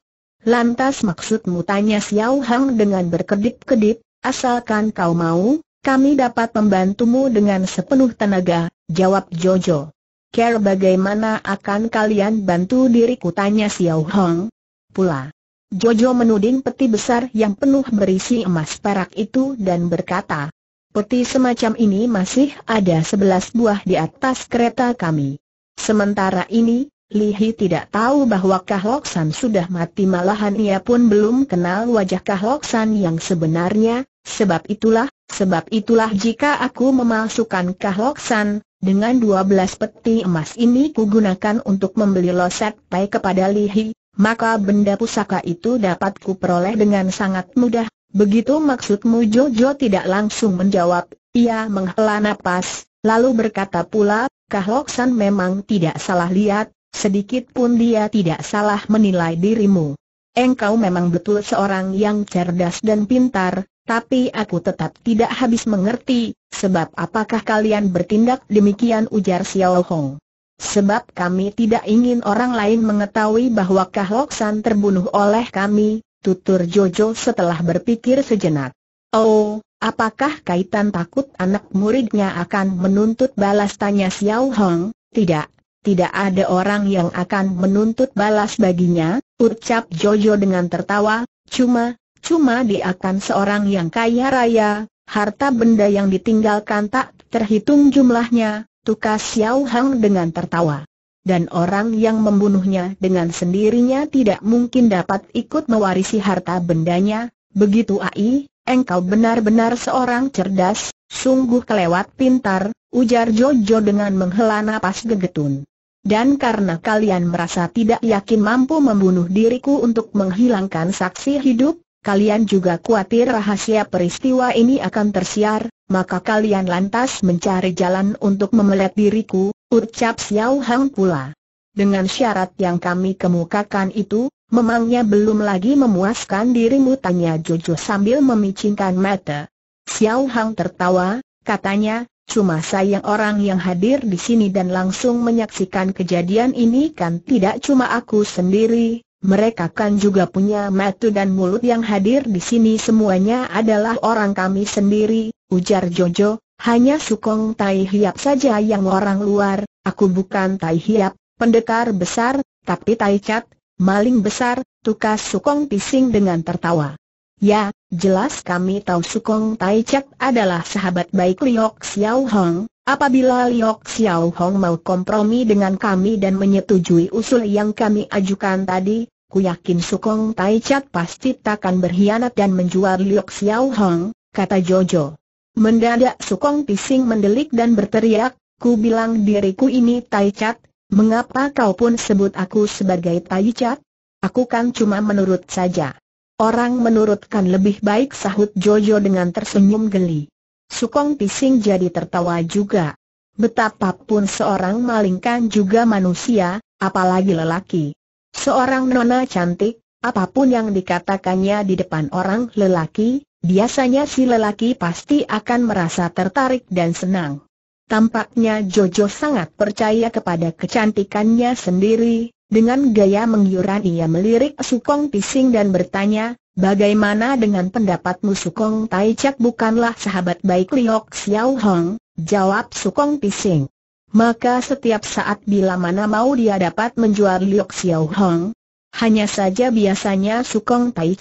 Lantas maksudmu tanya Xiao Hang dengan berkedip-kedip, asalkan kau mau, kami dapat membantumu dengan sepenuh tenaga, jawab Jojo. Care bagaimana akan kalian bantu diriku tanya Xiao Hang? Pula. Jojo menuding peti besar yang penuh berisi emas perak itu dan berkata, Peti semacam ini masih ada sebelas buah di atas kereta kami. Sementara ini, Lihi tidak tahu bahwa Kahloksan sudah mati malahan ia pun belum kenal wajah Kahloksan yang sebenarnya, sebab itulah, sebab itulah jika aku memasukkan Kahloksan, dengan 12 peti emas ini kugunakan untuk membeli loset pai kepada Lihi, maka benda pusaka itu dapat kuperoleh dengan sangat mudah. Begitu maksudmu Jojo tidak langsung menjawab, ia menghela nafas, lalu berkata pula, Kahloksan memang tidak salah lihat, Sedikit pun dia tidak salah menilai dirimu. Engkau memang betul seorang yang cerdas dan pintar, tapi aku tetap tidak habis mengerti, sebab apakah kalian bertindak demikian ujar Xiao Hong. Sebab kami tidak ingin orang lain mengetahui bahwa Kahloksan terbunuh oleh kami, tutur Jojo setelah berpikir sejenak. Oh, apakah kaitan takut anak muridnya akan menuntut balas tanya Xiao Hong? Tidak, tidak ada orang yang akan menuntut balas baginya, ucap Jojo dengan tertawa, cuma, cuma dia akan seorang yang kaya raya, harta benda yang ditinggalkan tak terhitung jumlahnya, tukas Xiao Hang dengan tertawa. Dan orang yang membunuhnya dengan sendirinya tidak mungkin dapat ikut mewarisi harta bendanya, begitu Ai, engkau benar-benar seorang cerdas, sungguh kelewat pintar, ujar Jojo dengan menghela napas gegetun. Dan karena kalian merasa tidak yakin mampu membunuh diriku untuk menghilangkan saksi hidup, kalian juga khawatir rahasia peristiwa ini akan tersiar, maka kalian lantas mencari jalan untuk memelet diriku, ucap Xiao Hang pula. Dengan syarat yang kami kemukakan itu, memangnya belum lagi memuaskan dirimu tanya Jojo sambil memicingkan mata. Xiao Hang tertawa, katanya, Cuma sayang orang yang hadir di sini dan langsung menyaksikan kejadian ini kan tidak cuma aku sendiri, mereka kan juga punya mata dan mulut yang hadir di sini semuanya adalah orang kami sendiri, ujar Jojo, hanya Sukong Tai Hiap saja yang orang luar, aku bukan Tai Hiap, pendekar besar, tapi Tai Cat, maling besar, tukas Sukong Pising dengan tertawa. Ya, jelas kami tahu Sukong Tai Chek adalah sahabat baik Liok Xiao Hong. Apabila Liok Xiao Hong mau kompromi dengan kami dan menyetujui usul yang kami ajukan tadi, ku yakin Sukong Tai Chek pasti takkan berkhianat dan menjual Liok Xiao Hong, kata Jojo. Mendadak Sukong Pising mendelik dan berteriak, ku bilang diriku ini Tai Chek, mengapa kau pun sebut aku sebagai Tai Chek? Aku kan cuma menurut saja. Orang menurutkan lebih baik sahut Jojo dengan tersenyum geli. Sukong Pising jadi tertawa juga. Betapapun seorang maling kan juga manusia, apalagi lelaki. Seorang nona cantik, apapun yang dikatakannya di depan orang lelaki, biasanya si lelaki pasti akan merasa tertarik dan senang. Tampaknya Jojo sangat percaya kepada kecantikannya sendiri, dengan gaya menggiuran ia melirik Sukong Pising dan bertanya, bagaimana dengan pendapatmu Sukong Tai bukanlah sahabat baik Liok Xiao Hong, jawab Sukong Pising. Maka setiap saat bila mana mau dia dapat menjual Liok Xiao Hong. Hanya saja biasanya Sukong Tai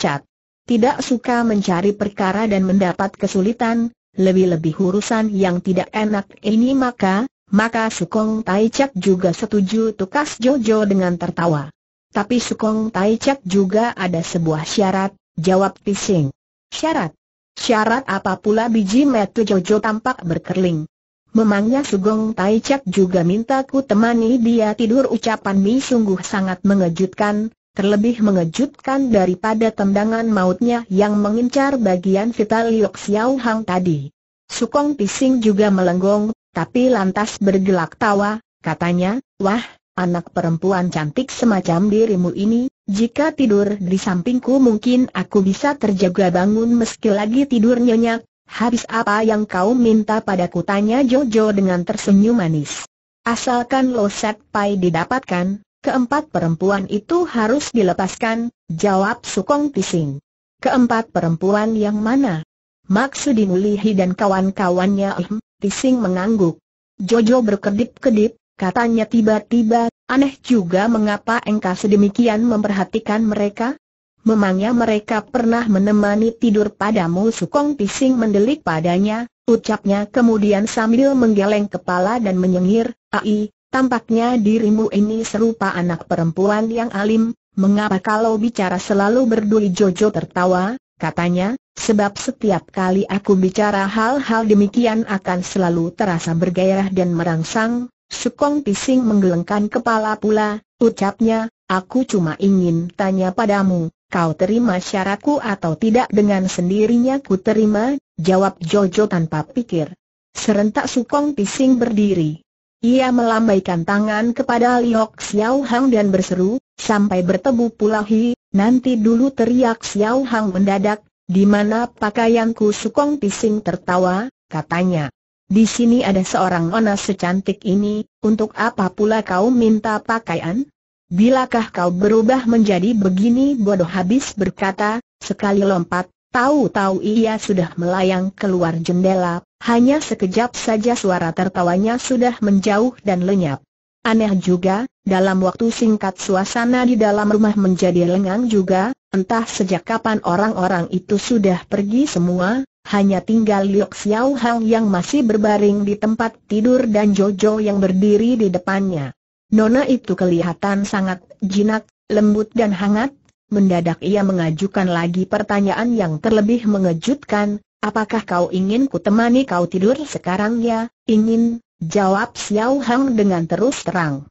tidak suka mencari perkara dan mendapat kesulitan, lebih-lebih urusan yang tidak enak ini maka, maka Sukong Taicak juga setuju tukas Jojo dengan tertawa. Tapi Sukong Taicak juga ada sebuah syarat, jawab Pising. Syarat? Syarat apa pula biji metu Jojo tampak berkerling. Memangnya Sugong Taicak juga minta ku temani dia tidur ucapan Mi sungguh sangat mengejutkan, terlebih mengejutkan daripada tendangan mautnya yang mengincar bagian vital Yok Xiao Hang tadi. Sukong Pising juga melenggong, tapi lantas bergelak tawa, katanya, wah, anak perempuan cantik semacam dirimu ini, jika tidur di sampingku mungkin aku bisa terjaga bangun meski lagi tidur nyenyak, habis apa yang kau minta padaku tanya Jojo dengan tersenyum manis. Asalkan loset pai didapatkan, keempat perempuan itu harus dilepaskan, jawab Sukong Pising. Keempat perempuan yang mana? Maksud Lihi dan kawan-kawannya ehm, Pising mengangguk. Jojo berkedip-kedip, katanya tiba-tiba, aneh juga mengapa engkau sedemikian memperhatikan mereka? Memangnya mereka pernah menemani tidur padamu Sukong Pising mendelik padanya, ucapnya kemudian sambil menggeleng kepala dan menyengir, Ai, tampaknya dirimu ini serupa anak perempuan yang alim, mengapa kalau bicara selalu berduri Jojo tertawa, katanya, sebab setiap kali aku bicara hal-hal demikian akan selalu terasa bergairah dan merangsang, Sukong Pising menggelengkan kepala pula, ucapnya, aku cuma ingin tanya padamu, kau terima syaratku atau tidak dengan sendirinya ku terima, jawab Jojo tanpa pikir. Serentak Sukong Pising berdiri. Ia melambaikan tangan kepada Liok Xiao Hang dan berseru, sampai bertemu pula Hi, Nanti dulu teriak Xiao Hang mendadak, di mana pakaianku Sukong Pising tertawa, katanya. Di sini ada seorang ona secantik ini, untuk apa pula kau minta pakaian? Bilakah kau berubah menjadi begini bodoh habis berkata, sekali lompat, tahu-tahu ia sudah melayang keluar jendela, hanya sekejap saja suara tertawanya sudah menjauh dan lenyap. Aneh juga, dalam waktu singkat suasana di dalam rumah menjadi lengang juga, entah sejak kapan orang-orang itu sudah pergi semua, hanya tinggal Liu Xiao Hang yang masih berbaring di tempat tidur dan Jojo yang berdiri di depannya. Nona itu kelihatan sangat jinak, lembut dan hangat, mendadak ia mengajukan lagi pertanyaan yang terlebih mengejutkan, apakah kau ingin ku temani kau tidur sekarang ya, ingin, Jawab Xiao Hang dengan terus terang.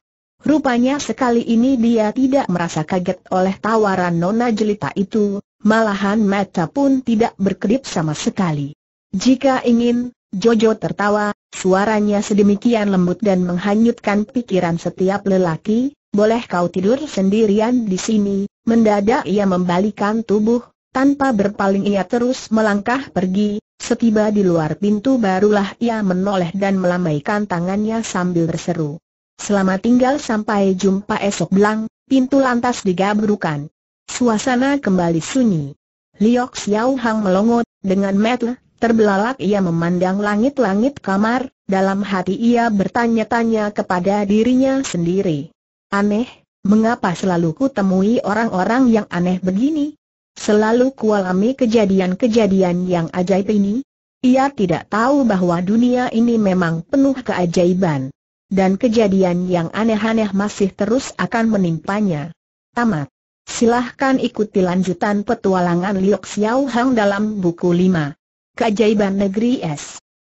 Rupanya sekali ini dia tidak merasa kaget oleh tawaran Nona Jelita itu, malahan mata pun tidak berkedip sama sekali. Jika ingin, Jojo tertawa, suaranya sedemikian lembut dan menghanyutkan pikiran setiap lelaki, boleh kau tidur sendirian di sini, mendadak ia membalikan tubuh, tanpa berpaling ia terus melangkah pergi, setiba di luar pintu barulah ia menoleh dan melambaikan tangannya sambil berseru. Selamat tinggal sampai jumpa esok belang, pintu lantas digabrukan. Suasana kembali sunyi. Liok Xiao Hang melongot, dengan metel, terbelalak ia memandang langit-langit kamar, dalam hati ia bertanya-tanya kepada dirinya sendiri. Aneh, mengapa selalu kutemui orang-orang yang aneh begini? Selalu kualami kejadian-kejadian yang ajaib ini. Ia tidak tahu bahwa dunia ini memang penuh keajaiban. Dan kejadian yang aneh-aneh masih terus akan menimpanya. Tamat. Silahkan ikuti lanjutan petualangan Liok Xiao Hang dalam buku 5. Keajaiban Negeri S.